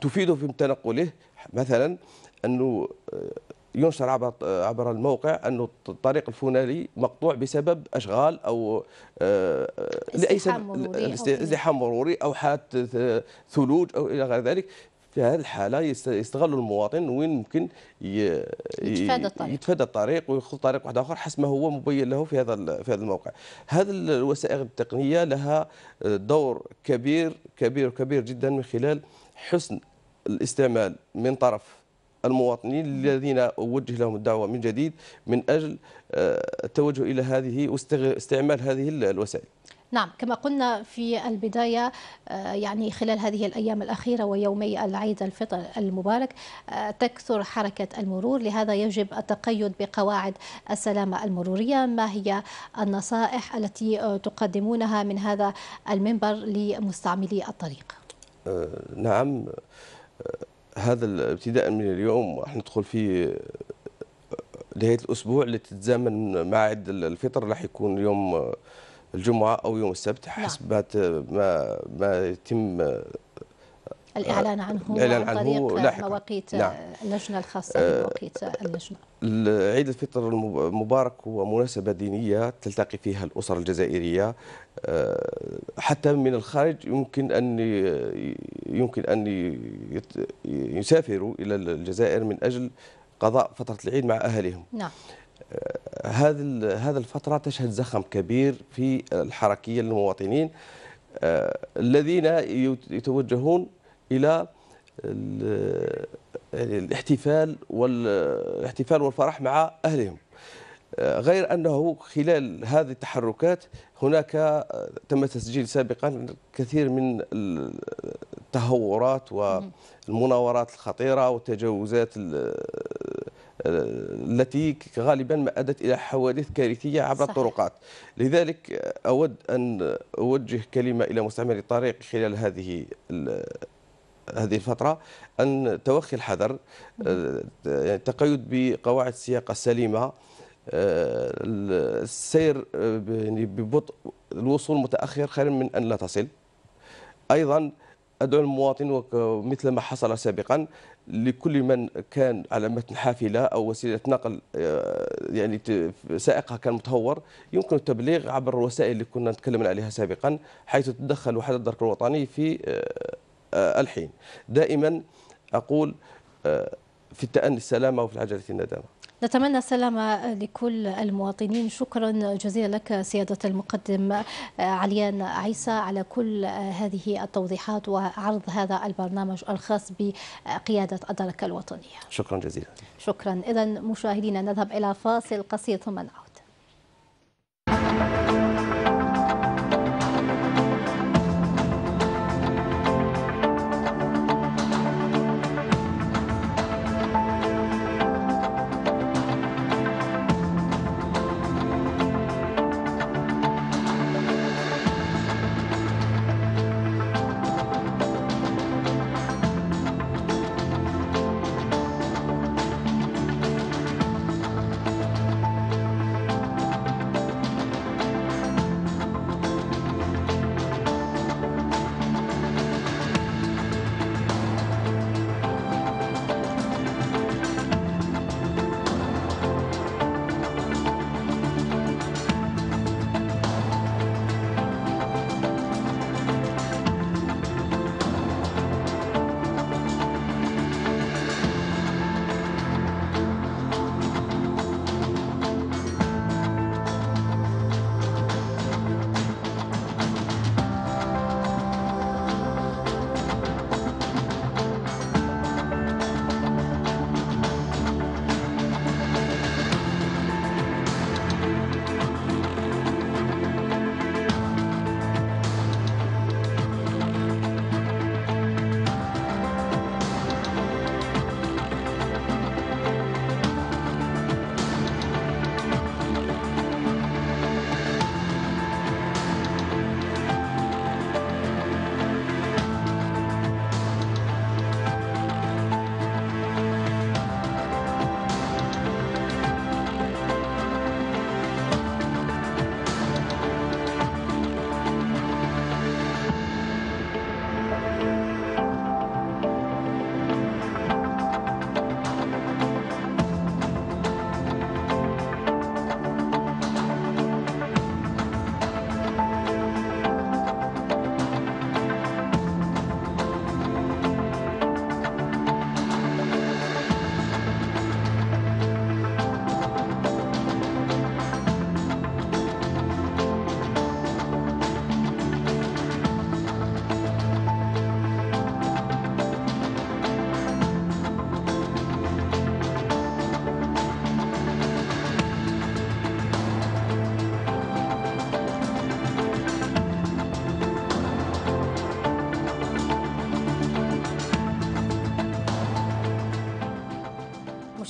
تفيده في تنقله مثلا انه آه، ينشر عبر آه، عبر الموقع انه الطريق الفلاني مقطوع بسبب اشغال او آه، لاي سبب ازدحام مروري او حاله ثلوج او الى غير ذلك في هذه الحاله يستغل المواطن وين ممكن يتفادى الطريق يتفادى الطريق ويخوض طريق واحد اخر حسب ما هو مبين له في هذا في هذا الموقع هذه الوسائل التقنيه لها دور كبير كبير كبير جدا من خلال حسن الاستعمال من طرف المواطنين الذين أوجه لهم الدعوة من جديد من أجل آه، التوجه إلى هذه واستعمال هذه الوسائل نعم كما قلنا في البداية آه، يعني خلال هذه الأيام الأخيرة ويومي العيد الفطر المبارك آه، تكثر حركة المرور لهذا يجب التقيد بقواعد السلامة المرورية ما هي النصائح التي تقدمونها من هذا المنبر لمستعملي الطريق نعم هذا ابتداء من اليوم راح ندخل في آه، نهايه الاسبوع اللي تتزامن مع عيد الفطر راح يكون يوم آه، الجمعه او يوم السبت نعم. حسب ما ما يتم آه، الإعلان عنه عن طريق مواقيت نعم. اللجنة الخاصة بمواقيت آه، اللجنة عيد الفطر المبارك هو مناسبة دينية تلتقي فيها الأسر الجزائرية آه، حتى من الخارج يمكن أن يمكن أن يسافروا إلى الجزائر من أجل قضاء فترة العيد مع أهلهم نعم آه، هذا هذا الفترة تشهد زخم كبير في الحركية للمواطنين الذين يتوجهون الى يعني الاحتفال والاحتفال والفرح مع اهلهم آه، غير انه خلال هذه التحركات هناك آه، تم تسجيل سابقا كثير من التهورات والمناورات الخطيره والتجاوزات التي غالبا ما ادت الى حوادث كارثيه عبر صح. الطرقات لذلك آه، اود ان اوجه كلمه الى مستعمري الطريق خلال هذه هذه الفترة أن توخي الحذر التقيد آه، يعني بقواعد سياقة السليمة آه، السير آه، يعني ببطء الوصول متأخر خير من أن لا تصل أيضا أدعو المواطن مثل ما حصل سابقا لكل من كان على متن حافلة أو وسيلة نقل يعني سائقها كان متهور يمكن التبليغ عبر الوسائل اللي كنا نتكلم عليها سابقا حيث تدخل وحدة الدرك الوطني في آه، الحين دائما أقول آه، في التأني السلامة وفي العجلة الندامة نتمنى السلامة لكل المواطنين شكرا جزيلا لك سيادة المقدم آه، عليان عيسى على كل هذه التوضيحات وعرض هذا البرنامج الخاص بقيادة الدركة الوطنية شكرا جزيلا شكرا إذا مشاهدينا نذهب إلى فاصل قصير ثم نعود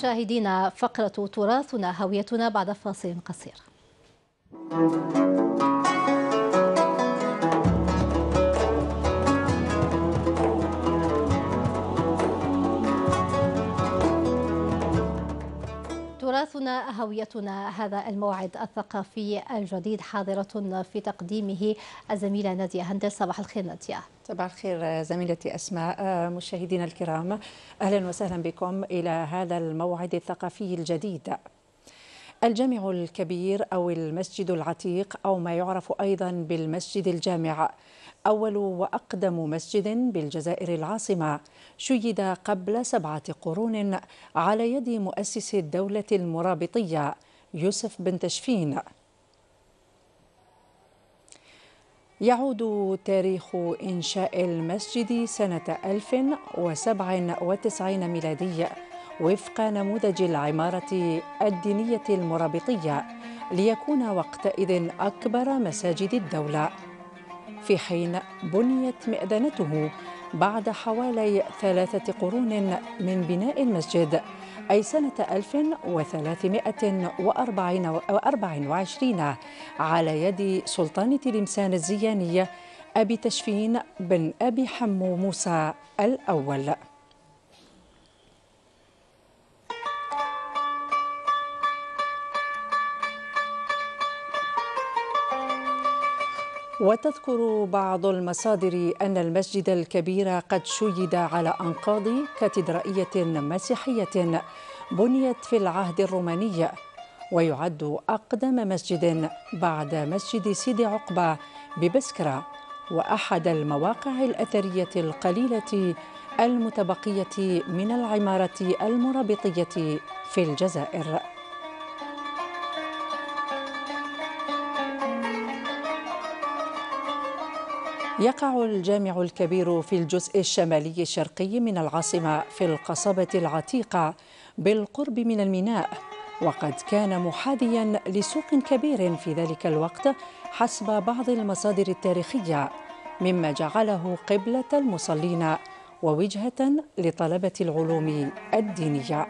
مشاهدينا فقرة تراثنا هويتنا بعد فاصل قصير حلقتنا هذا الموعد الثقافي الجديد حاضرة في تقديمه الزميلة نادية هندس صباح الخير نادية صباح الخير زميلتي أسماء آه، مشاهدينا الكرام أهلا وسهلا بكم إلى هذا الموعد الثقافي الجديد الجامع الكبير أو المسجد العتيق أو ما يعرف أيضا بالمسجد الجامع أول وأقدم مسجد بالجزائر العاصمة شيد قبل سبعة قرون على يد مؤسس الدولة المرابطية يوسف بن تشفين يعود تاريخ إنشاء المسجد سنة 1097 ميلادية وفق نموذج العمارة الدينية المرابطية ليكون وقتئذ أكبر مساجد الدولة في حين بنيت مئذنته بعد حوالي ثلاثة قرون من بناء المسجد أي سنة 1324 على يد سلطان تلمسان الزياني أبي تشفين بن أبي حمو موسى الأول وتذكر بعض المصادر أن المسجد الكبير قد شيد على أنقاض كاتدرائية مسيحية بنيت في العهد الروماني ويعد أقدم مسجد بعد مسجد سيدي عقبة ببسكرة وأحد المواقع الأثرية القليلة المتبقية من العمارة المرابطية في الجزائر يقع الجامع الكبير في الجزء الشمالي الشرقي من العاصمة في القصبة العتيقة بالقرب من الميناء وقد كان محاذيا لسوق كبير في ذلك الوقت حسب بعض المصادر التاريخية مما جعله قبلة المصلين ووجهة لطلبة العلوم الدينية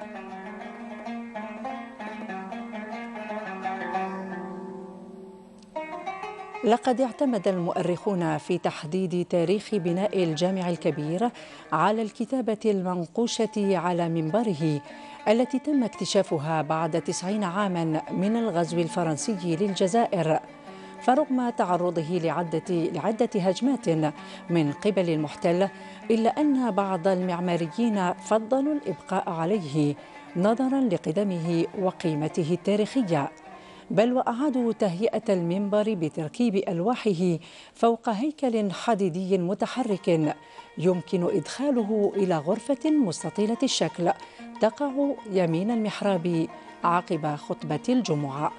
لقد اعتمد المؤرخون في تحديد تاريخ بناء الجامع الكبير على الكتابة المنقوشة على منبره التي تم اكتشافها بعد تسعين عاما من الغزو الفرنسي للجزائر فرغم تعرضه لعدة, لعدة هجمات من قبل المحتل إلا أن بعض المعماريين فضلوا الإبقاء عليه نظرا لقدمه وقيمته التاريخيه بل وأعادوا تهيئة المنبر بتركيب ألواحه فوق هيكل حديدي متحرك يمكن إدخاله إلى غرفة مستطيلة الشكل تقع يمين المحراب عقب خطبة الجمعة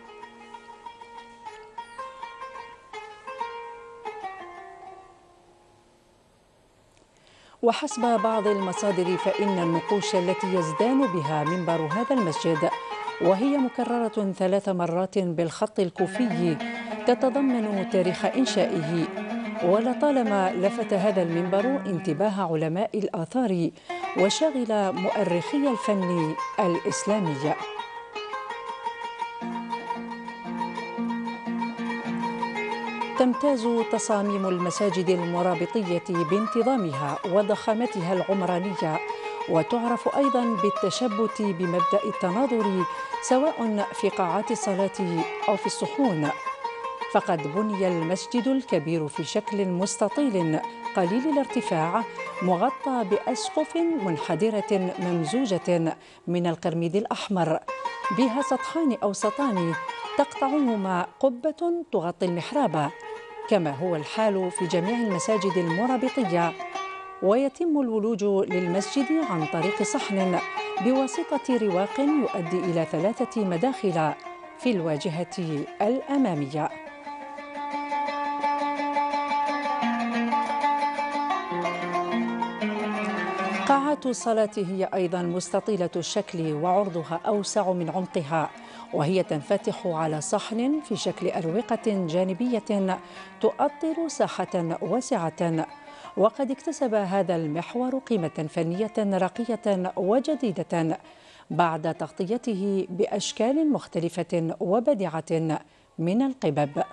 وحسب بعض المصادر فإن النقوش التي يزدان بها منبر هذا المسجد وهي مكررة ثلاث مرات بالخط الكوفي تتضمن تاريخ إنشائه ولطالما لفت هذا المنبر انتباه علماء الآثار وشغل مؤرخي الفن الإسلامي تمتاز تصاميم المساجد المرابطية بانتظامها وضخامتها العمرانية وتعرف أيضا بالتشبت بمبدأ التناظر سواء في قاعات الصلاة أو في الصحون فقد بني المسجد الكبير في شكل مستطيل قليل الارتفاع مغطى بأسقف منحدرة ممزوجة من القرميد الأحمر بها سطحان أوسطان تقطعهما قبة تغطي المحراب كما هو الحال في جميع المساجد المرابطية ويتم الولوج للمسجد عن طريق صحن بواسطة رواق يؤدي إلى ثلاثة مداخل في الواجهة الأمامية قاعة الصلاة هي أيضا مستطيلة الشكل وعرضها أوسع من عمقها وهي تنفتح على صحن في شكل أروقة جانبية تؤطر ساحة واسعة وقد اكتسب هذا المحور قيمة فنية راقية وجديدة بعد تغطيته بأشكال مختلفة وبدعة من القبب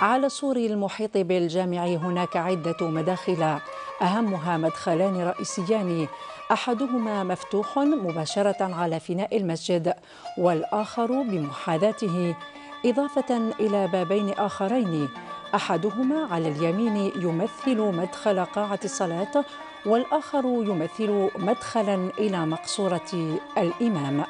على السور المحيط بالجامع هناك عدة مداخل أهمها مدخلان رئيسيان أحدهما مفتوح مباشرة على فناء المسجد والآخر بمحاذاته إضافة إلى بابين آخرين أحدهما على اليمين يمثل مدخل قاعة الصلاة والآخر يمثل مدخلا إلى مقصورة الإمام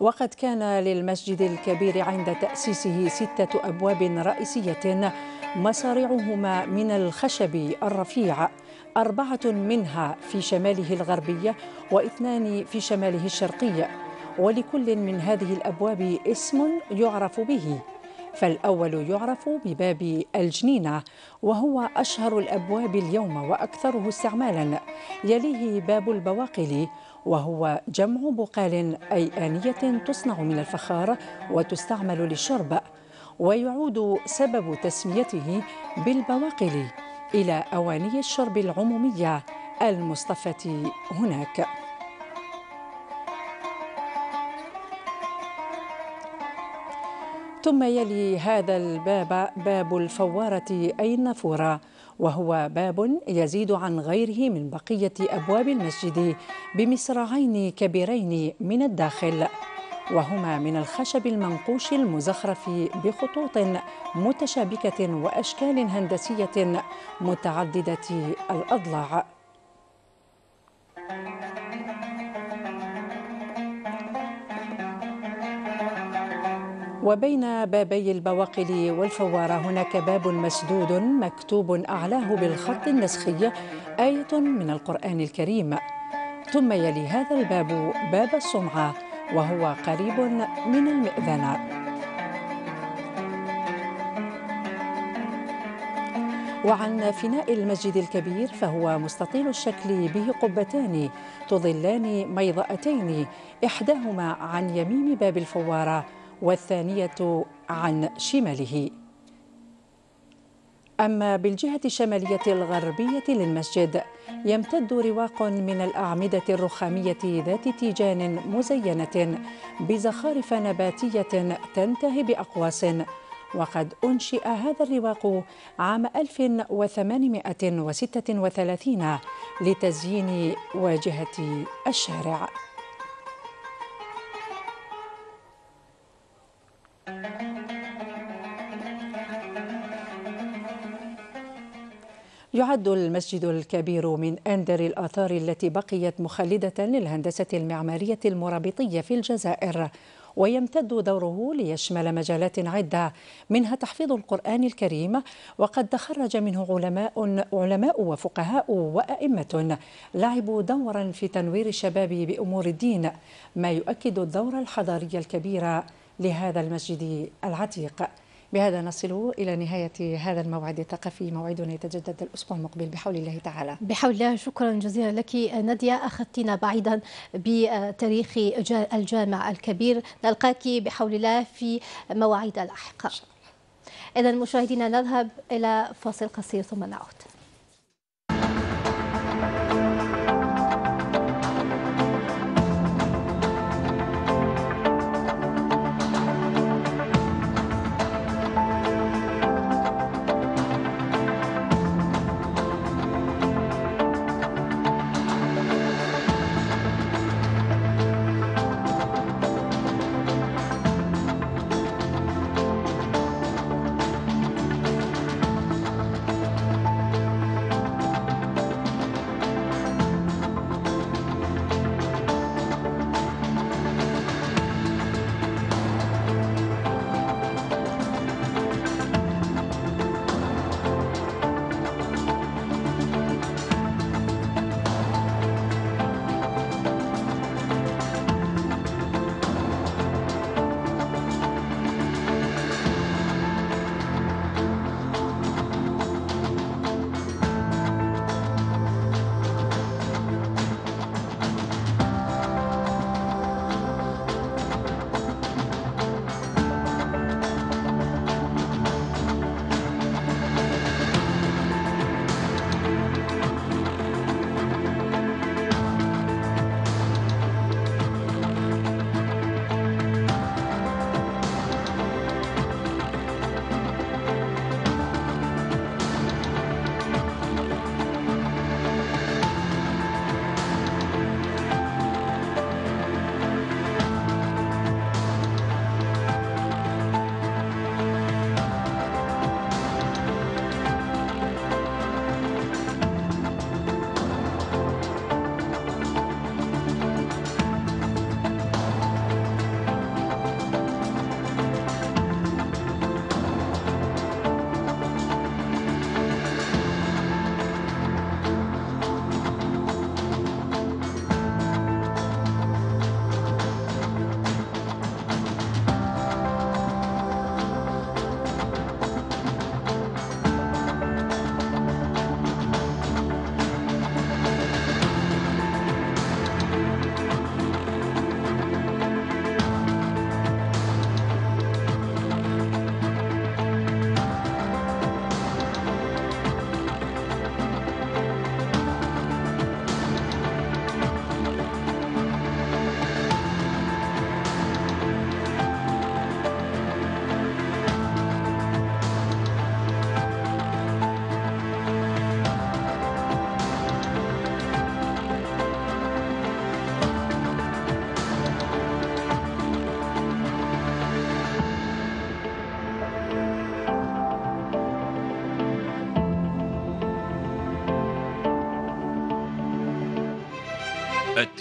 وقد كان للمسجد الكبير عند تأسيسه ستة أبواب رئيسية مصارعهما من الخشب الرفيع أربعة منها في شماله الغربية واثنان في شماله الشرقية ولكل من هذه الأبواب اسم يعرف به فالأول يعرف بباب الجنينة وهو أشهر الأبواب اليوم وأكثره استعمالا يليه باب البواقل وهو جمع بقال أي آنية تصنع من الفخار وتستعمل للشرب ويعود سبب تسميته بالبواقل إلى أواني الشرب العمومية المصطفة هناك ثم يلي هذا الباب باب الفوارة أي النافورة وهو باب يزيد عن غيره من بقية أبواب المسجد بمصراعين كبيرين من الداخل وهما من الخشب المنقوش المزخرف بخطوط متشابكة وأشكال هندسية متعددة الأضلاع. وبين بابي البواقل والفوارة هناك باب مسدود مكتوب أعلاه بالخط النسخي آية من القرآن الكريم ثم يلي هذا الباب باب السمعة وهو قريب من المئذنة وعن فناء المسجد الكبير فهو مستطيل الشكل به قبتان تظلان بيضأتين إحداهما عن يمين باب الفوارة والثانية عن شماله أما بالجهة الشمالية الغربية للمسجد يمتد رواق من الأعمدة الرخامية ذات تيجان مزينة بزخارف نباتية تنتهي بأقواس وقد أنشئ هذا الرواق عام 1836 لتزيين واجهة الشارع يعد المسجد الكبير من أندر الآثار التي بقيت مخلدة للهندسة المعمارية المرابطية في الجزائر ويمتد دوره ليشمل مجالات عدة منها تحفيظ القرآن الكريم وقد تخرج منه علماء, علماء وفقهاء وأئمة لعبوا دورا في تنوير الشباب بأمور الدين ما يؤكد الدور الحضاري الكبير لهذا المسجد العتيق بهذا نصل إلى نهاية هذا الموعد الثقافي موعدنا يتجدد الأسبوع المقبل بحول الله تعالى بحول الله شكرا جزيلا لك نادية أخذتنا بعيدا بتاريخ الجامع الكبير نلقاك بحول الله في مواعيد لاحقة إذا مشاهدينا نذهب إلى فاصل قصير ثم نعود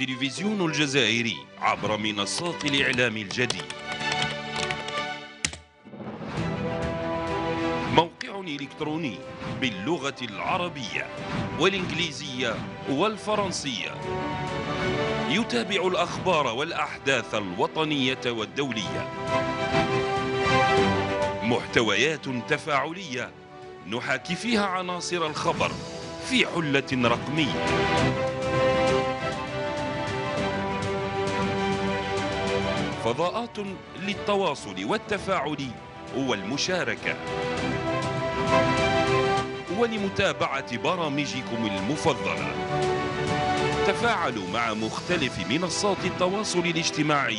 التلفزيون الجزائري عبر منصات الإعلام الجديد موقع إلكتروني باللغة العربية والإنجليزية والفرنسية يتابع الأخبار والأحداث الوطنية والدولية محتويات تفاعلية نحاكي فيها عناصر الخبر في حلة رقمية فضاءات للتواصل والتفاعل والمشاركة ولمتابعة برامجكم المفضلة تفاعلوا مع مختلف منصات التواصل الاجتماعي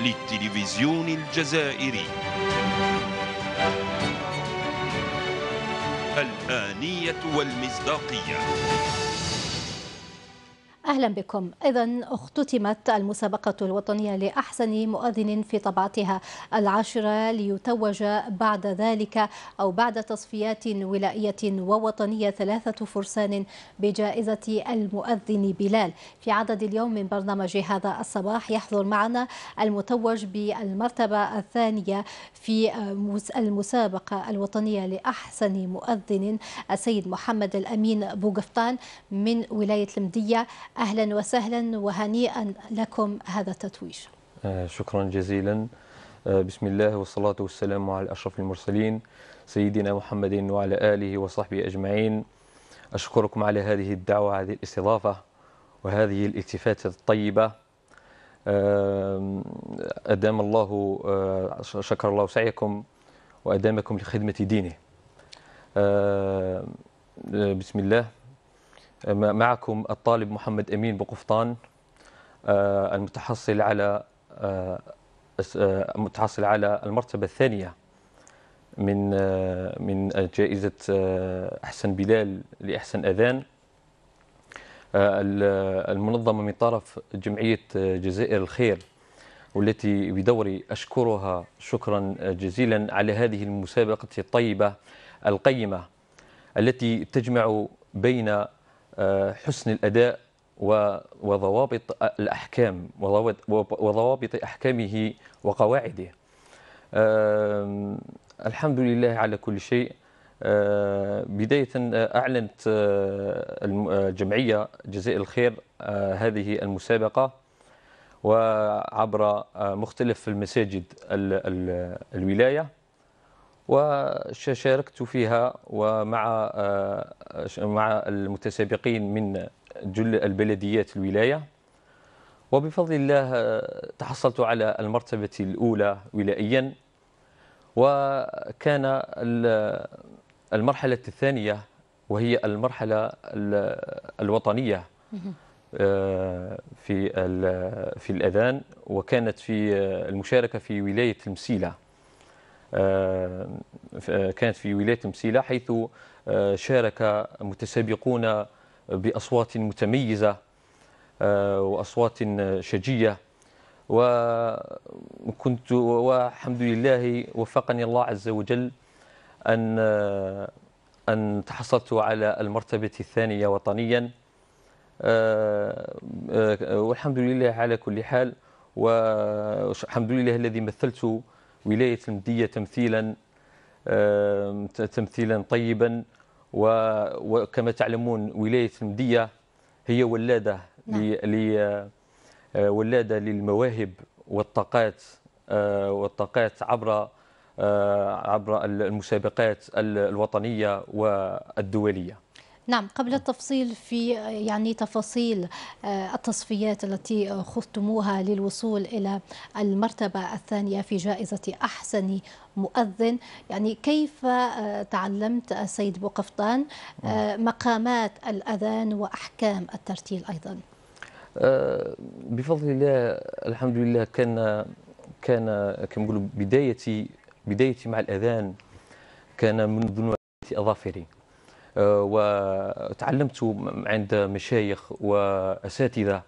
للتلفزيون الجزائري الآنية والمصداقية أهلا بكم إذا اختتمت المسابقة الوطنية لأحسن مؤذن في طبعتها العاشرة ليتوج بعد ذلك أو بعد تصفيات ولائية ووطنية ثلاثة فرسان بجائزة المؤذن بلال في عدد اليوم من برنامج هذا الصباح يحضر معنا المتوج بالمرتبة الثانية في المسابقة الوطنية لأحسن مؤذن السيد محمد الأمين بوقفطان من ولاية المدية أهلا وسهلا وهنيئا لكم هذا التتويج آه، شكرا جزيلا آه، بسم الله والصلاة والسلام على أشرف المرسلين سيدنا محمد وعلى آله وصحبه أجمعين أشكركم على هذه الدعوة هذه الاستضافة وهذه الالتفاتة الطيبة أدام الله آه، شكر الله سعيكم وأدامكم لخدمة دينه بسم الله معكم الطالب محمد أمين بقفطان آه، المتحصل على آه، آه، متحصل على المرتبة الثانية من من جائزة أحسن بلال لأحسن أذان المنظمة من طرف جمعية جزائر الخير والتي بدوري أشكرها شكرا جزيلا على هذه المسابقة الطيبة القيمة التي تجمع بين حسن الأداء وضوابط الأحكام وضوابط أحكامه وقواعده الحمد لله على كل شيء بداية آه، أعلنت آه، الجمعية آه، جزاء الخير هذه المسابقة وعبر مختلف المساجد الولاية وشاركت فيها ومع آه، مع المتسابقين من جل البلديات الولايه وبفضل الله آه، تحصلت على المرتبه الاولى ولائيا وكان المرحله الثانيه وهي المرحله الوطنيه آه، في في الاذان وكانت في المشاركه في ولايه المسيله آه، آه، كانت في ولاية مسيلة حيث آه، شارك متسابقون بأصوات متميزة وأصوات شجية وكنت والحمد لله وفقني الله عز وجل أن أن تحصلت على المرتبة الثانية وطنيا والحمد لله على كل حال والحمد لله الذي مثلت ولاية المدية تمثيلا تمثيلا طيبا وكما تعلمون ولاية المدية هي ولادة نعم. آه، ولادة للمواهب والطاقات آه، والطاقات عبر آه، عبر المسابقات الوطنية والدولية نعم قبل التفصيل في يعني تفاصيل آه، التصفيات التي خضتموها للوصول إلى المرتبة الثانية في جائزة أحسن مؤذن يعني كيف آه، تعلمت سيد بوقفطان آه، نعم. مقامات الأذان وأحكام الترتيل أيضا بفضل الله الحمد لله كان كان كما نقولوا بدايتي بدايتي مع الأذان كان من ضمن أظافري آه، وتعلمت عند مشايخ واساتذه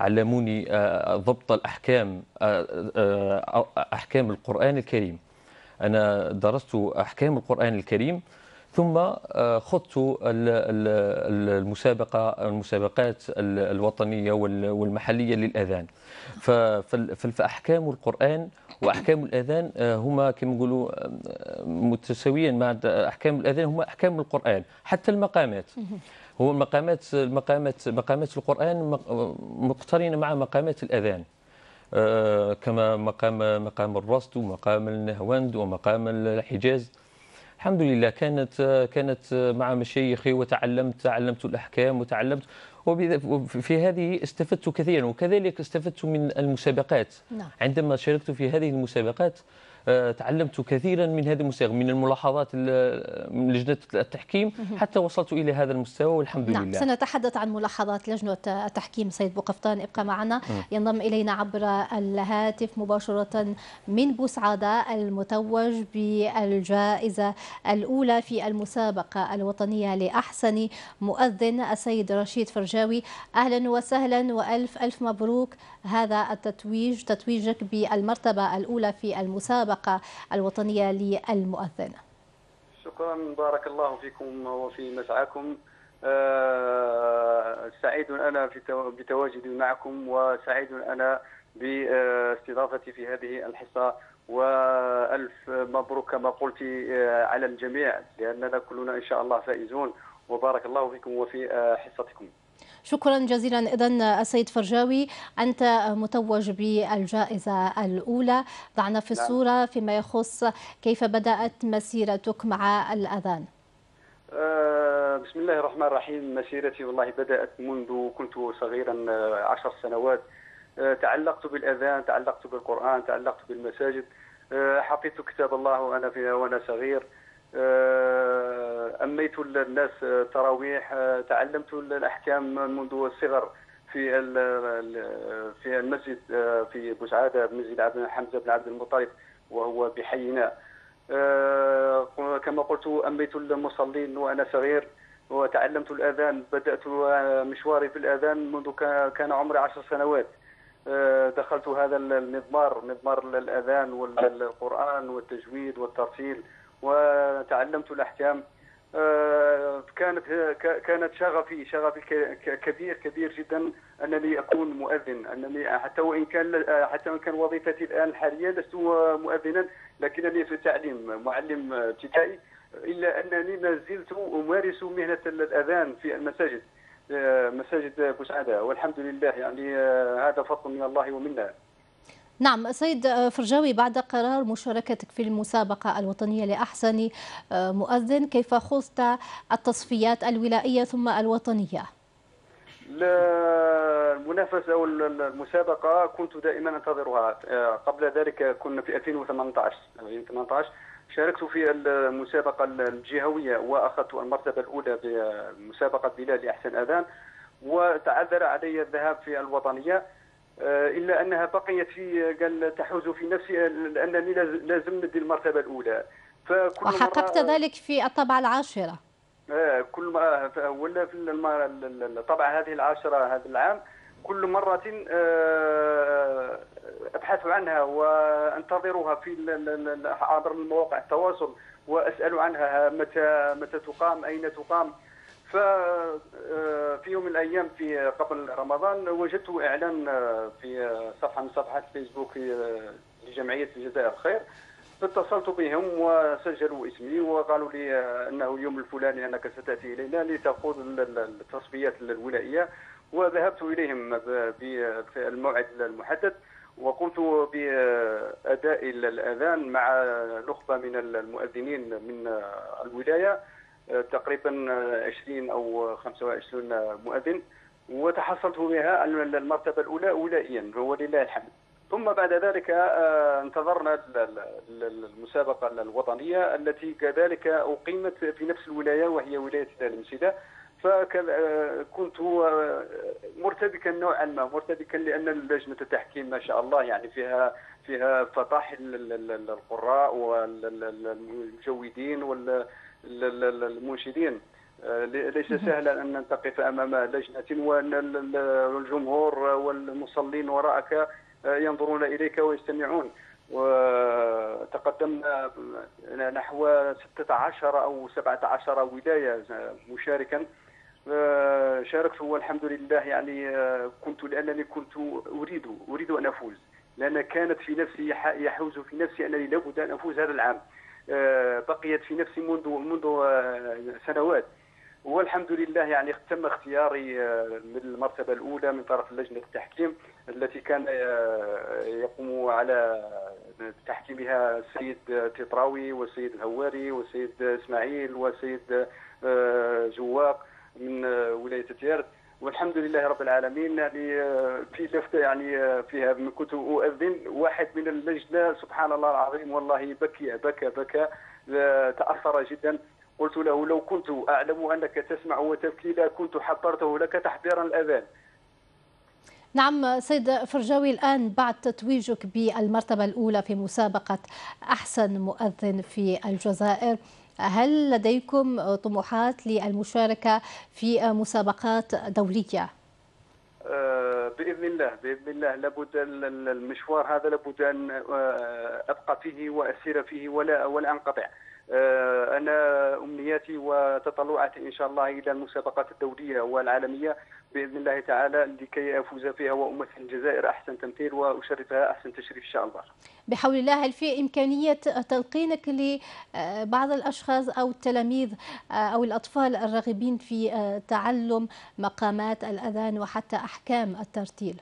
علموني آه، ضبط الاحكام آه، احكام القران الكريم انا درست احكام القران الكريم ثم آه، خضت المسابقه المسابقات الوطنيه والمحليه للاذان فاحكام القران واحكام الاذان آه، هما كما نقولوا آه، متساويين مع احكام الاذان هما احكام القران حتى المقامات هو المقامات المقامات مقامات القران مقترنه مع مقامات الاذان كما مقام مقام الرصد ومقام النهوند ومقام الحجاز الحمد لله كانت كانت مع مشايخي وتعلمت تعلمت الاحكام وتعلمت وفي هذه استفدت كثيرا وكذلك استفدت من المسابقات نعم. عندما شاركت في هذه المسابقات تعلمت كثيرا من هذه المستوى من الملاحظات من لجنة التحكيم حتى وصلت إلى هذا المستوى والحمد نعم لله سنتحدث عن ملاحظات لجنة التحكيم سيد بوقفطان ابقى معنا ينضم إلينا عبر الهاتف مباشرة من بوسعادة المتوج بالجائزة الأولى في المسابقة الوطنية لأحسن مؤذن السيد رشيد فرجاوي أهلا وسهلا وألف ألف مبروك هذا التتويج تتويجك بالمرتبة الأولى في المسابقة الوطنية للمؤذن شكرا بارك الله فيكم وفي مسعاكم أه سعيد أنا بتواجدي معكم وسعيد أنا باستضافتي في هذه الحصة وألف مبروك كما قلت آه، على الجميع لأننا كلنا إن شاء الله فائزون وبارك الله فيكم وفي آه، حصتكم شكرا جزيلا إذا السيد فرجاوي أنت متوج بالجائزة الأولى ضعنا في نعم. الصورة فيما يخص كيف بدأت مسيرتك مع الأذان آه، بسم الله الرحمن الرحيم مسيرتي والله بدأت منذ كنت صغيرا عشر سنوات آه، تعلقت بالأذان تعلقت بالقرآن تعلقت بالمساجد آه، حفظت كتاب الله وأنا وأنا صغير آه، اميت الناس تراويح آه، تعلمت الاحكام منذ الصغر في في المسجد آه، في بوسعاده مسجد عبد حمزه بن عبد المطلب وهو بحينا كما قلت اميت المصلين وانا صغير وتعلمت الاذان بدات مشواري في الاذان منذ كان عمري عشر سنوات دخلت هذا المضمار مضمار الاذان والقران والتجويد والترتيل وتعلمت الاحكام آه، كانت كانت شغفي شغفي كبير كبير جدا انني اكون مؤذن انني حتى وان كان آه، حتى وان كان وظيفتي الان حاليا لست مؤذنا لكنني في التعليم معلم ابتدائي الا انني ما زلت امارس مهنه الاذان في المساجد آه، مساجد بوسعاده والحمد لله يعني هذا فضل من الله ومنا نعم سيد آه، فرجاوي بعد قرار مشاركتك في المسابقة الوطنية لأحسن آه، مؤذن كيف خصت التصفيات الولائية ثم الوطنية؟ المنافسة أو المسابقة كنت دائما أنتظرها آه، قبل ذلك كنا في 2018 2018 شاركت في المسابقة الجهوية وأخذت المرتبة الأولى بمسابقة بلاد أحسن أذان وتعذر علي الذهاب في الوطنية آه، الا انها بقيت في آه، قال تحوز في نفسي آه، لانني لازم ندي المرتبه الاولى فكل وحققت ذلك في الطبعه العاشره آه كل ما ولا في الطبعه هذه العاشره هذا العام كل مرة أبحث عنها وأنتظرها في عبر مواقع التواصل وأسأل عنها متى متى تقام أين تقام ففي آه، يوم من الايام في قبل رمضان وجدت اعلان آه، في آه، صفحه من صفحات فيسبوك لجمعيه الجزائر الخير فاتصلت بهم وسجلوا اسمي وقالوا لي انه اليوم الفلاني انك ستاتي الينا لتاخذ التصفيات الولائيه وذهبت اليهم في الموعد المحدد وقمت باداء الاذان مع نخبه من المؤذنين من الولايه آه، تقريبا 20 آه، او 25 مؤذن وتحصلت بها المرتبه الاولى اولائيا ولله الحمد ثم بعد ذلك آه، انتظرنا المسابقه الوطنيه التي كذلك اقيمت في نفس الولايه وهي ولايه المسيده فكنت مرتبكا نوعا ما مرتبكا لان لجنه التحكيم ما شاء الله يعني فيها فيها فطاح القراء والمجودين للمنشدين آه، ليس سهلا ان تقف امام لجنه وان الجمهور والمصلين وراءك آه، ينظرون اليك ويستمعون وتقدمنا نحو 16 او 17 ولايه آه، مشاركا شاركت والحمد لله يعني كنت لانني كنت اريد اريد ان افوز لان كانت في نفسي يحوز في نفسي انني لابد ان افوز هذا العام آه، بقيت في نفسي منذ منذ آه، سنوات والحمد لله يعني تم اختياري من آه، المرتبة الأولى من طرف لجنة التحكيم التي كان يقوم على تحكيمها السيد تطراوي والسيد الهواري والسيد إسماعيل والسيد جواق من ولاية تيارت والحمد لله رب العالمين يعني في لفتة يعني فيها من كنت أؤذن واحد من اللجنة سبحان الله العظيم والله بكي بكى بكى تأثر جدا قلت له لو كنت أعلم أنك تسمع وتبكي لا كنت حضرته لك تحضيرا الأذان نعم سيد فرجاوي الآن بعد تتويجك بالمرتبة الأولى في مسابقة أحسن مؤذن في الجزائر هل لديكم طموحات للمشاركة في مسابقات دولية؟ آه، باذن الله باذن الله لابد المشوار هذا لابد ان آه، ابقى فيه واسير فيه ولا ولا انقطع. آه، انا امنياتي وتطلعاتي ان شاء الله الى المسابقات الدوليه والعالميه باذن الله تعالى لكي افوز فيها وامثل الجزائر احسن تمثيل واشرفها احسن تشريف ان شاء الله. بحول الله هل في امكانيه تلقينك لبعض الاشخاص او التلاميذ آه، او الاطفال الراغبين في آه، تعلم مقامات الاذان وحتى احكام الترتيل؟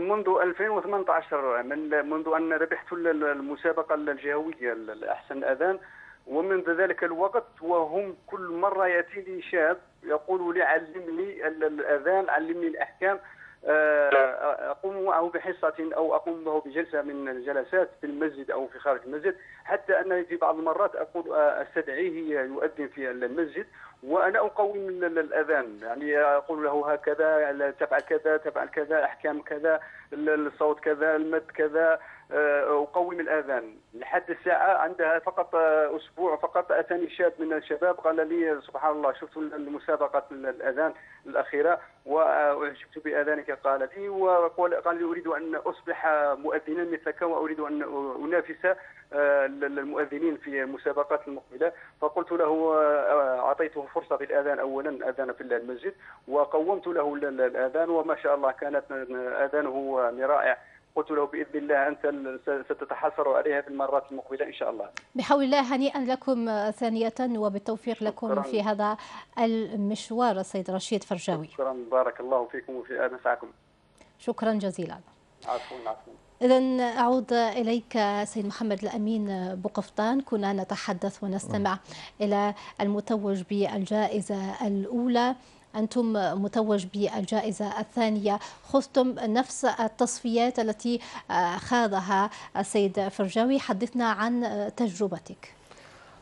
منذ 2018 من منذ ان ربحت المسابقه الجهويه لاحسن اذان ومنذ ذلك الوقت وهم كل مرة يأتيني شاب يقول لي علمني الأذان علمني الأحكام آه، أقوم معه بحصة أو أقوم معه بجلسة من الجلسات في المسجد أو في خارج المسجد حتى أنني في بعض المرات أقول آه، أستدعيه يؤذن في المسجد وأنا أقوي من الأذان يعني أقول له هكذا تفعل كذا تفعل كذا أحكام كذا الصوت كذا المد كذا آه، اقوم الاذان لحد الساعه عندها فقط آه، اسبوع فقط اتاني شاب من الشباب قال لي سبحان الله شفت مسابقه الاذان الاخيره واعجبت باذانك قال لي وقال لي اريد ان اصبح مؤذنا مثلك واريد ان انافس آه، المؤذنين في المسابقات المقبله فقلت له اعطيته فرصه في الاذان اولا اذان في المسجد وقومت له الاذان وما شاء الله كانت اذانه رائع قلت له باذن الله انت ستتحسر عليها في المرات المقبله ان شاء الله. بحول الله هنيئا لكم آه، ثانيه وبالتوفيق لكم في هذا المشوار السيد رشيد فرجاوي. شكرا بارك الله فيكم وفي نفعكم. شكرا جزيلا. عفوا عفوا. إذا أعود إليك سيد محمد الأمين بقفطان كنا نتحدث ونستمع نعم. إلى المتوج بالجائزة الأولى أنتم متوج بالجائزة الثانية خذتم نفس التصفيات التي خاضها السيد فرجاوي حدثنا عن تجربتك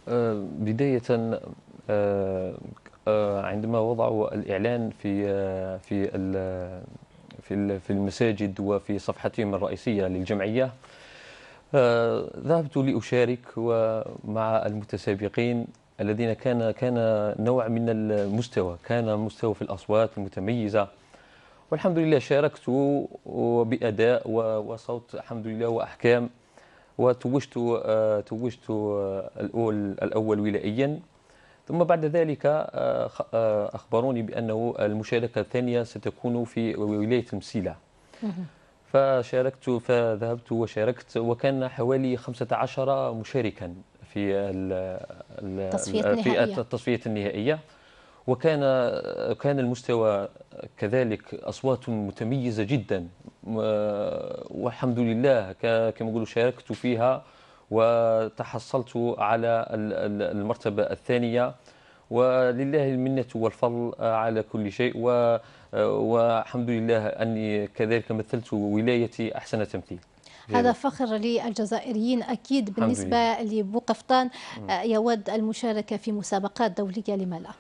أه، بداية أه، أه، عندما وضعوا الإعلان في في في في المساجد وفي صفحتهم الرئيسية للجمعية ذهبت لأشارك ومع المتسابقين الذين كان كان نوع من المستوى كان مستوى في الأصوات المتميزة والحمد لله شاركت بأداء وصوت الحمد لله وأحكام وتوجت آه، توجت آه، الأول, الأول ولائيا ثم بعد ذلك آه، أخبروني بأنه المشاركة الثانية ستكون في ولاية المسيلة فشاركت فذهبت وشاركت وكان حوالي 15 مشاركا في التصفية في التصفية النهائية وكان كان المستوى كذلك أصوات متميزة جدا والحمد لله كما يقولوا شاركت فيها وتحصلت على المرتبة الثانية ولله المنة والفضل على كل شيء و والحمد لله أني كذلك مثلت ولايتي أحسن تمثيل هذا فخر للجزائريين أكيد بالنسبة لبوقفطان آه، يود المشاركة في مسابقات دولية لما لا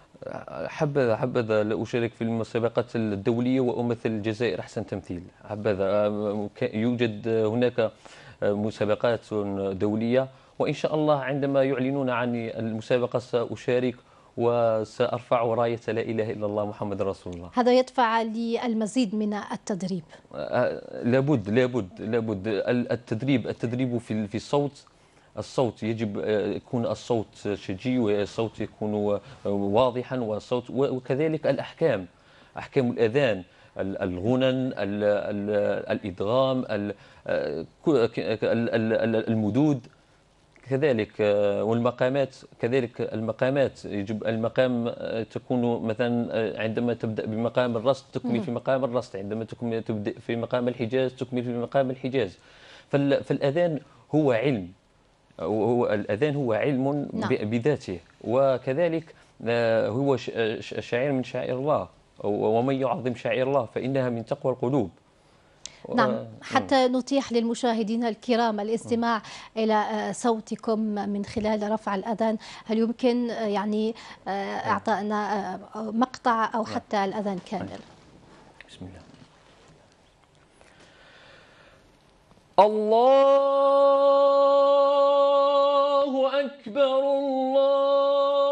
حبذا حبذا لأشارك في المسابقات الدولية وأمثل الجزائر أحسن تمثيل حبذا آه، يوجد هناك آه، مسابقات دولية وإن شاء الله عندما يعلنون عن المسابقة سأشارك وسأرفع راية لا إله إلا الله محمد رسول الله هذا يدفع للمزيد من التدريب أه، لابد لابد لابد التدريب التدريب في في الصوت الصوت يجب أه، يكون الصوت شجي والصوت يكون واضحا والصوت وكذلك الأحكام أحكام الأذان الغنن الادغام المدود كذلك آه، والمقامات كذلك المقامات يجب المقام آه، تكون مثلا آه، عندما تبدا بمقام الرصد تكمل في مقام الرصد عندما تكمل تبدا في مقام الحجاز تكمل في مقام الحجاز فالاذان هو علم هو الاذان هو علم نعم. بذاته وكذلك هو شعير من شعائر الله ومن يعظم شعائر الله فانها من تقوى القلوب نعم حتى نتيح للمشاهدين الكرام الاستماع إلى آه، صوتكم من خلال رفع الأذان هل يمكن آه، يعني آه، نعم. أعطائنا مقطع أو نعم. حتى الأذان كامل بسم الله الله أكبر الله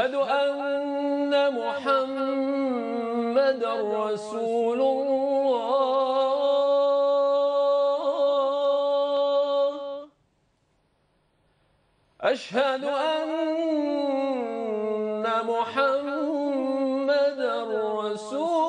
رسول الله أشهد أن محمد رسول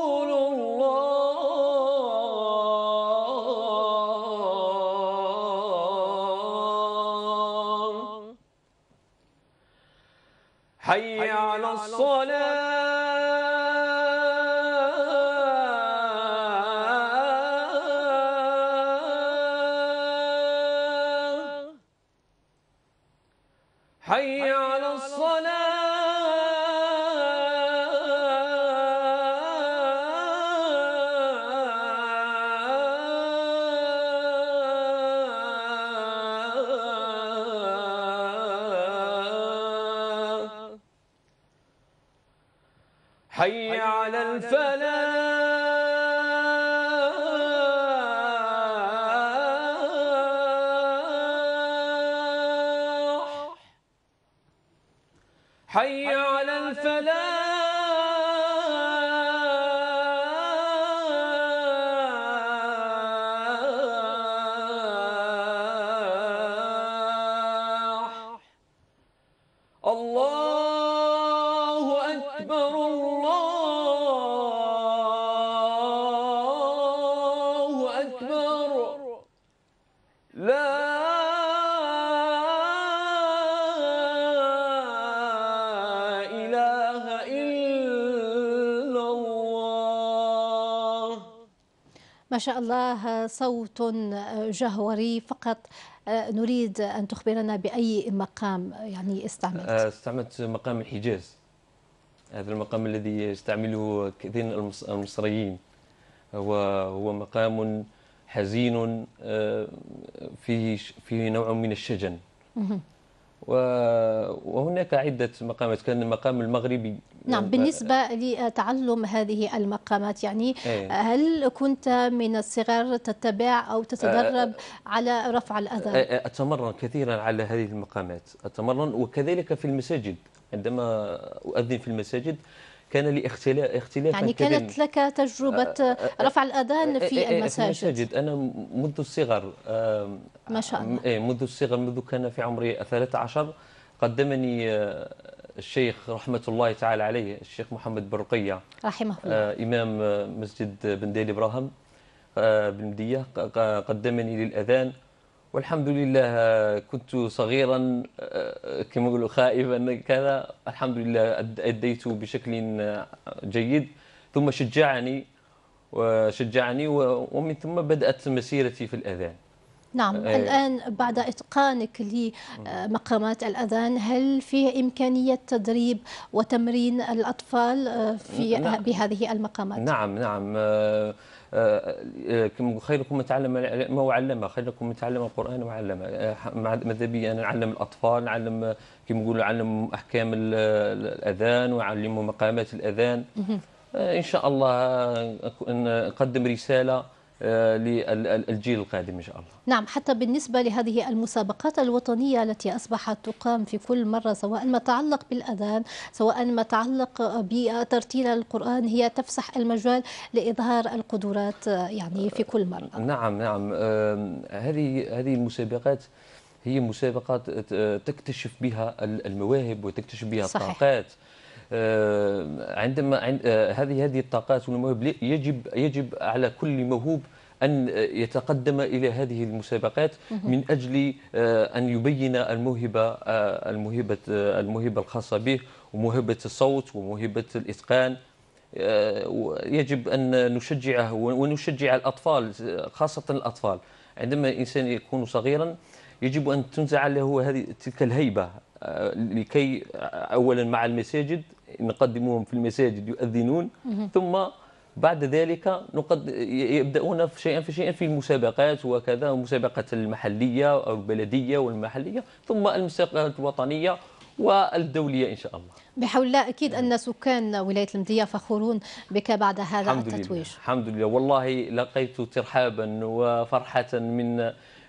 شاء الله صوت آه، جهوري فقط آه، نريد أن تخبرنا بأي مقام يعني استعملت آه، استعملت مقام الحجاز هذا المقام الذي يستعمله كثير المصريين هو هو مقام حزين فيه فيه نوع من الشجن وهناك عدة مقامات كان المقام المغربي نعم بالنسبة لتعلم هذه المقامات يعني أيه. هل كنت من الصغر تتبع أو تتدرب أه على رفع الأذان؟ أتمرن كثيرا على هذه المقامات أتمرن وكذلك في المساجد عندما أؤذن في المساجد كان لي اختلاف يعني كانت لك تجربة رفع الأذان في المساجد في المساجد أنا منذ الصغر ما شاء الله إيه، منذ الصغر منذ كان في عمري 13 قدمني آه، الشيخ رحمة الله تعالى عليه الشيخ محمد برقية رحمه الله آه، إمام آه، مسجد بن ديل إبراهيم آه، بالمدية قدمني للأذان والحمد لله كنت صغيرا كما نقولوا خائفا كذا الحمد لله أديت بشكل جيد ثم شجعني وشجعني ومن ثم بدأت مسيرتي في الأذان نعم آه الآن بعد إتقانك لمقامات آه، الأذان هل في إمكانية تدريب وتمرين الأطفال آه، في نعم بهذه المقامات؟ نعم نعم آه، خيركم من تعلم ما وعلمه خيركم من تعلم القران وعلمه ماذا بي انا نعلم الاطفال نعلم كما نقولوا نعلم احكام الاذان ونعلمهم مقامات الاذان ان شاء الله نقدم رساله للجيل القادم إن شاء الله نعم حتى بالنسبة لهذه المسابقات الوطنية التي أصبحت تقام في كل مرة سواء ما تعلق بالأذان سواء ما تعلق بترتيل القرآن هي تفسح المجال لإظهار القدرات يعني في كل مرة نعم نعم هذه هذه المسابقات هي مسابقات تكتشف بها المواهب وتكتشف بها الطاقات صحيح. آه، عندما عند آه، هذه هذه الطاقات والمواهب يجب يجب على كل موهوب أن يتقدم إلى هذه المسابقات من أجل آه، أن يبين الموهبة الموهبة الموهبة الخاصة به وموهبة الصوت وموهبة الإتقان يجب أن نشجعه ونشجع الأطفال خاصة الأطفال عندما الإنسان يكون صغيرا يجب أن تنزع له هذه تلك الهيبة لكي أولا مع المساجد نقدمهم في المساجد يؤذنون ثم بعد ذلك نقد يبدأون في شيئا في شيئا في المسابقات وكذا المسابقات المحلية أو البلدية والمحلية ثم المسابقات الوطنية والدولية إن شاء الله بحول الله أكيد أن سكان ولاية المدية فخورون بك بعد هذا الحمد التتويج لله. الحمد لله والله لقيت ترحابا وفرحة من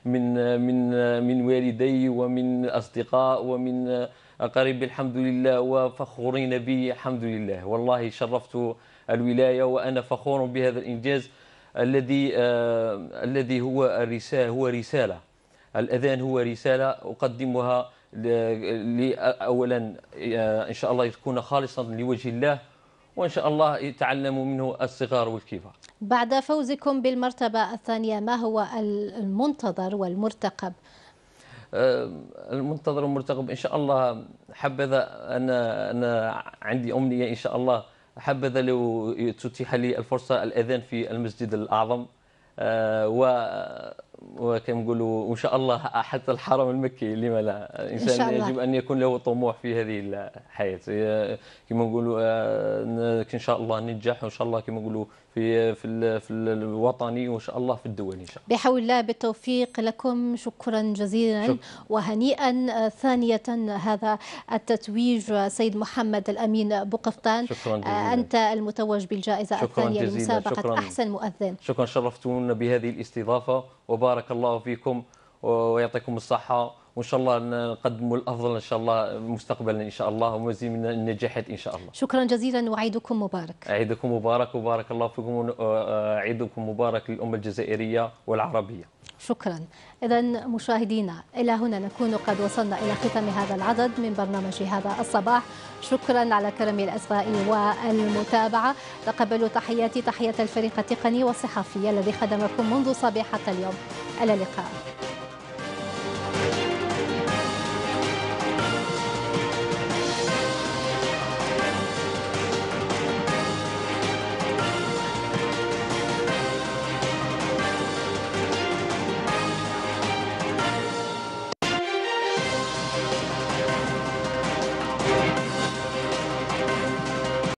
من من من والدي ومن أصدقاء ومن أقارب الحمد لله وفخورين بي الحمد لله والله شرفت الولاية وأنا فخور بهذا الإنجاز الذي آه الذي هو الرسالة هو رسالة الأذان هو رسالة أقدمها أولا آه، إن شاء الله تكون خالصا لوجه الله وإن شاء الله يتعلموا منه الصغار والكبار بعد فوزكم بالمرتبة الثانية ما هو المنتظر والمرتقب آه، المنتظر والمرتقب ان شاء الله حبذا انا انا عندي امنيه ان شاء الله حبذا لو تتيح لي الفرصه الاذان في المسجد الاعظم آه، و وكما نقولوا ان شاء الله حتى الحرم المكي لما لا الانسان إن يجب ان يكون له طموح في هذه الحياه آه، كما نقولوا ان شاء الله ننجح وان شاء الله كما نقولوا في في في الوطني وان شاء الله في الدولي ان شاء الله بحول الله بالتوفيق لكم شكرا جزيلا شكرا. وهنيئا ثانيه هذا التتويج سيد محمد الامين بوقفطان شكرا جزيلا. آه، انت المتوج بالجائزه شكرا الثانيه جزيلا. لمسابقه شكرا. احسن مؤذن شكرا شرفتونا بهذه الاستضافه وبارك الله فيكم ويعطيكم الصحه وان شاء الله نقدموا الافضل ان شاء الله مستقبلا ان شاء الله ومزيد من النجاحات ان شاء الله شكرا جزيلا وعيدكم مبارك عيدكم مبارك وبارك الله فيكم عيدكم مبارك للامه الجزائريه والعربيه شكرا اذا مشاهدينا الى هنا نكون قد وصلنا الى ختام هذا العدد من برنامج هذا الصباح شكرا على كرم الاصغاء والمتابعه تقبلوا تحياتي تحيه الفريق التقني والصحفي الذي خدمكم منذ صباح حتى اليوم الى اللقاء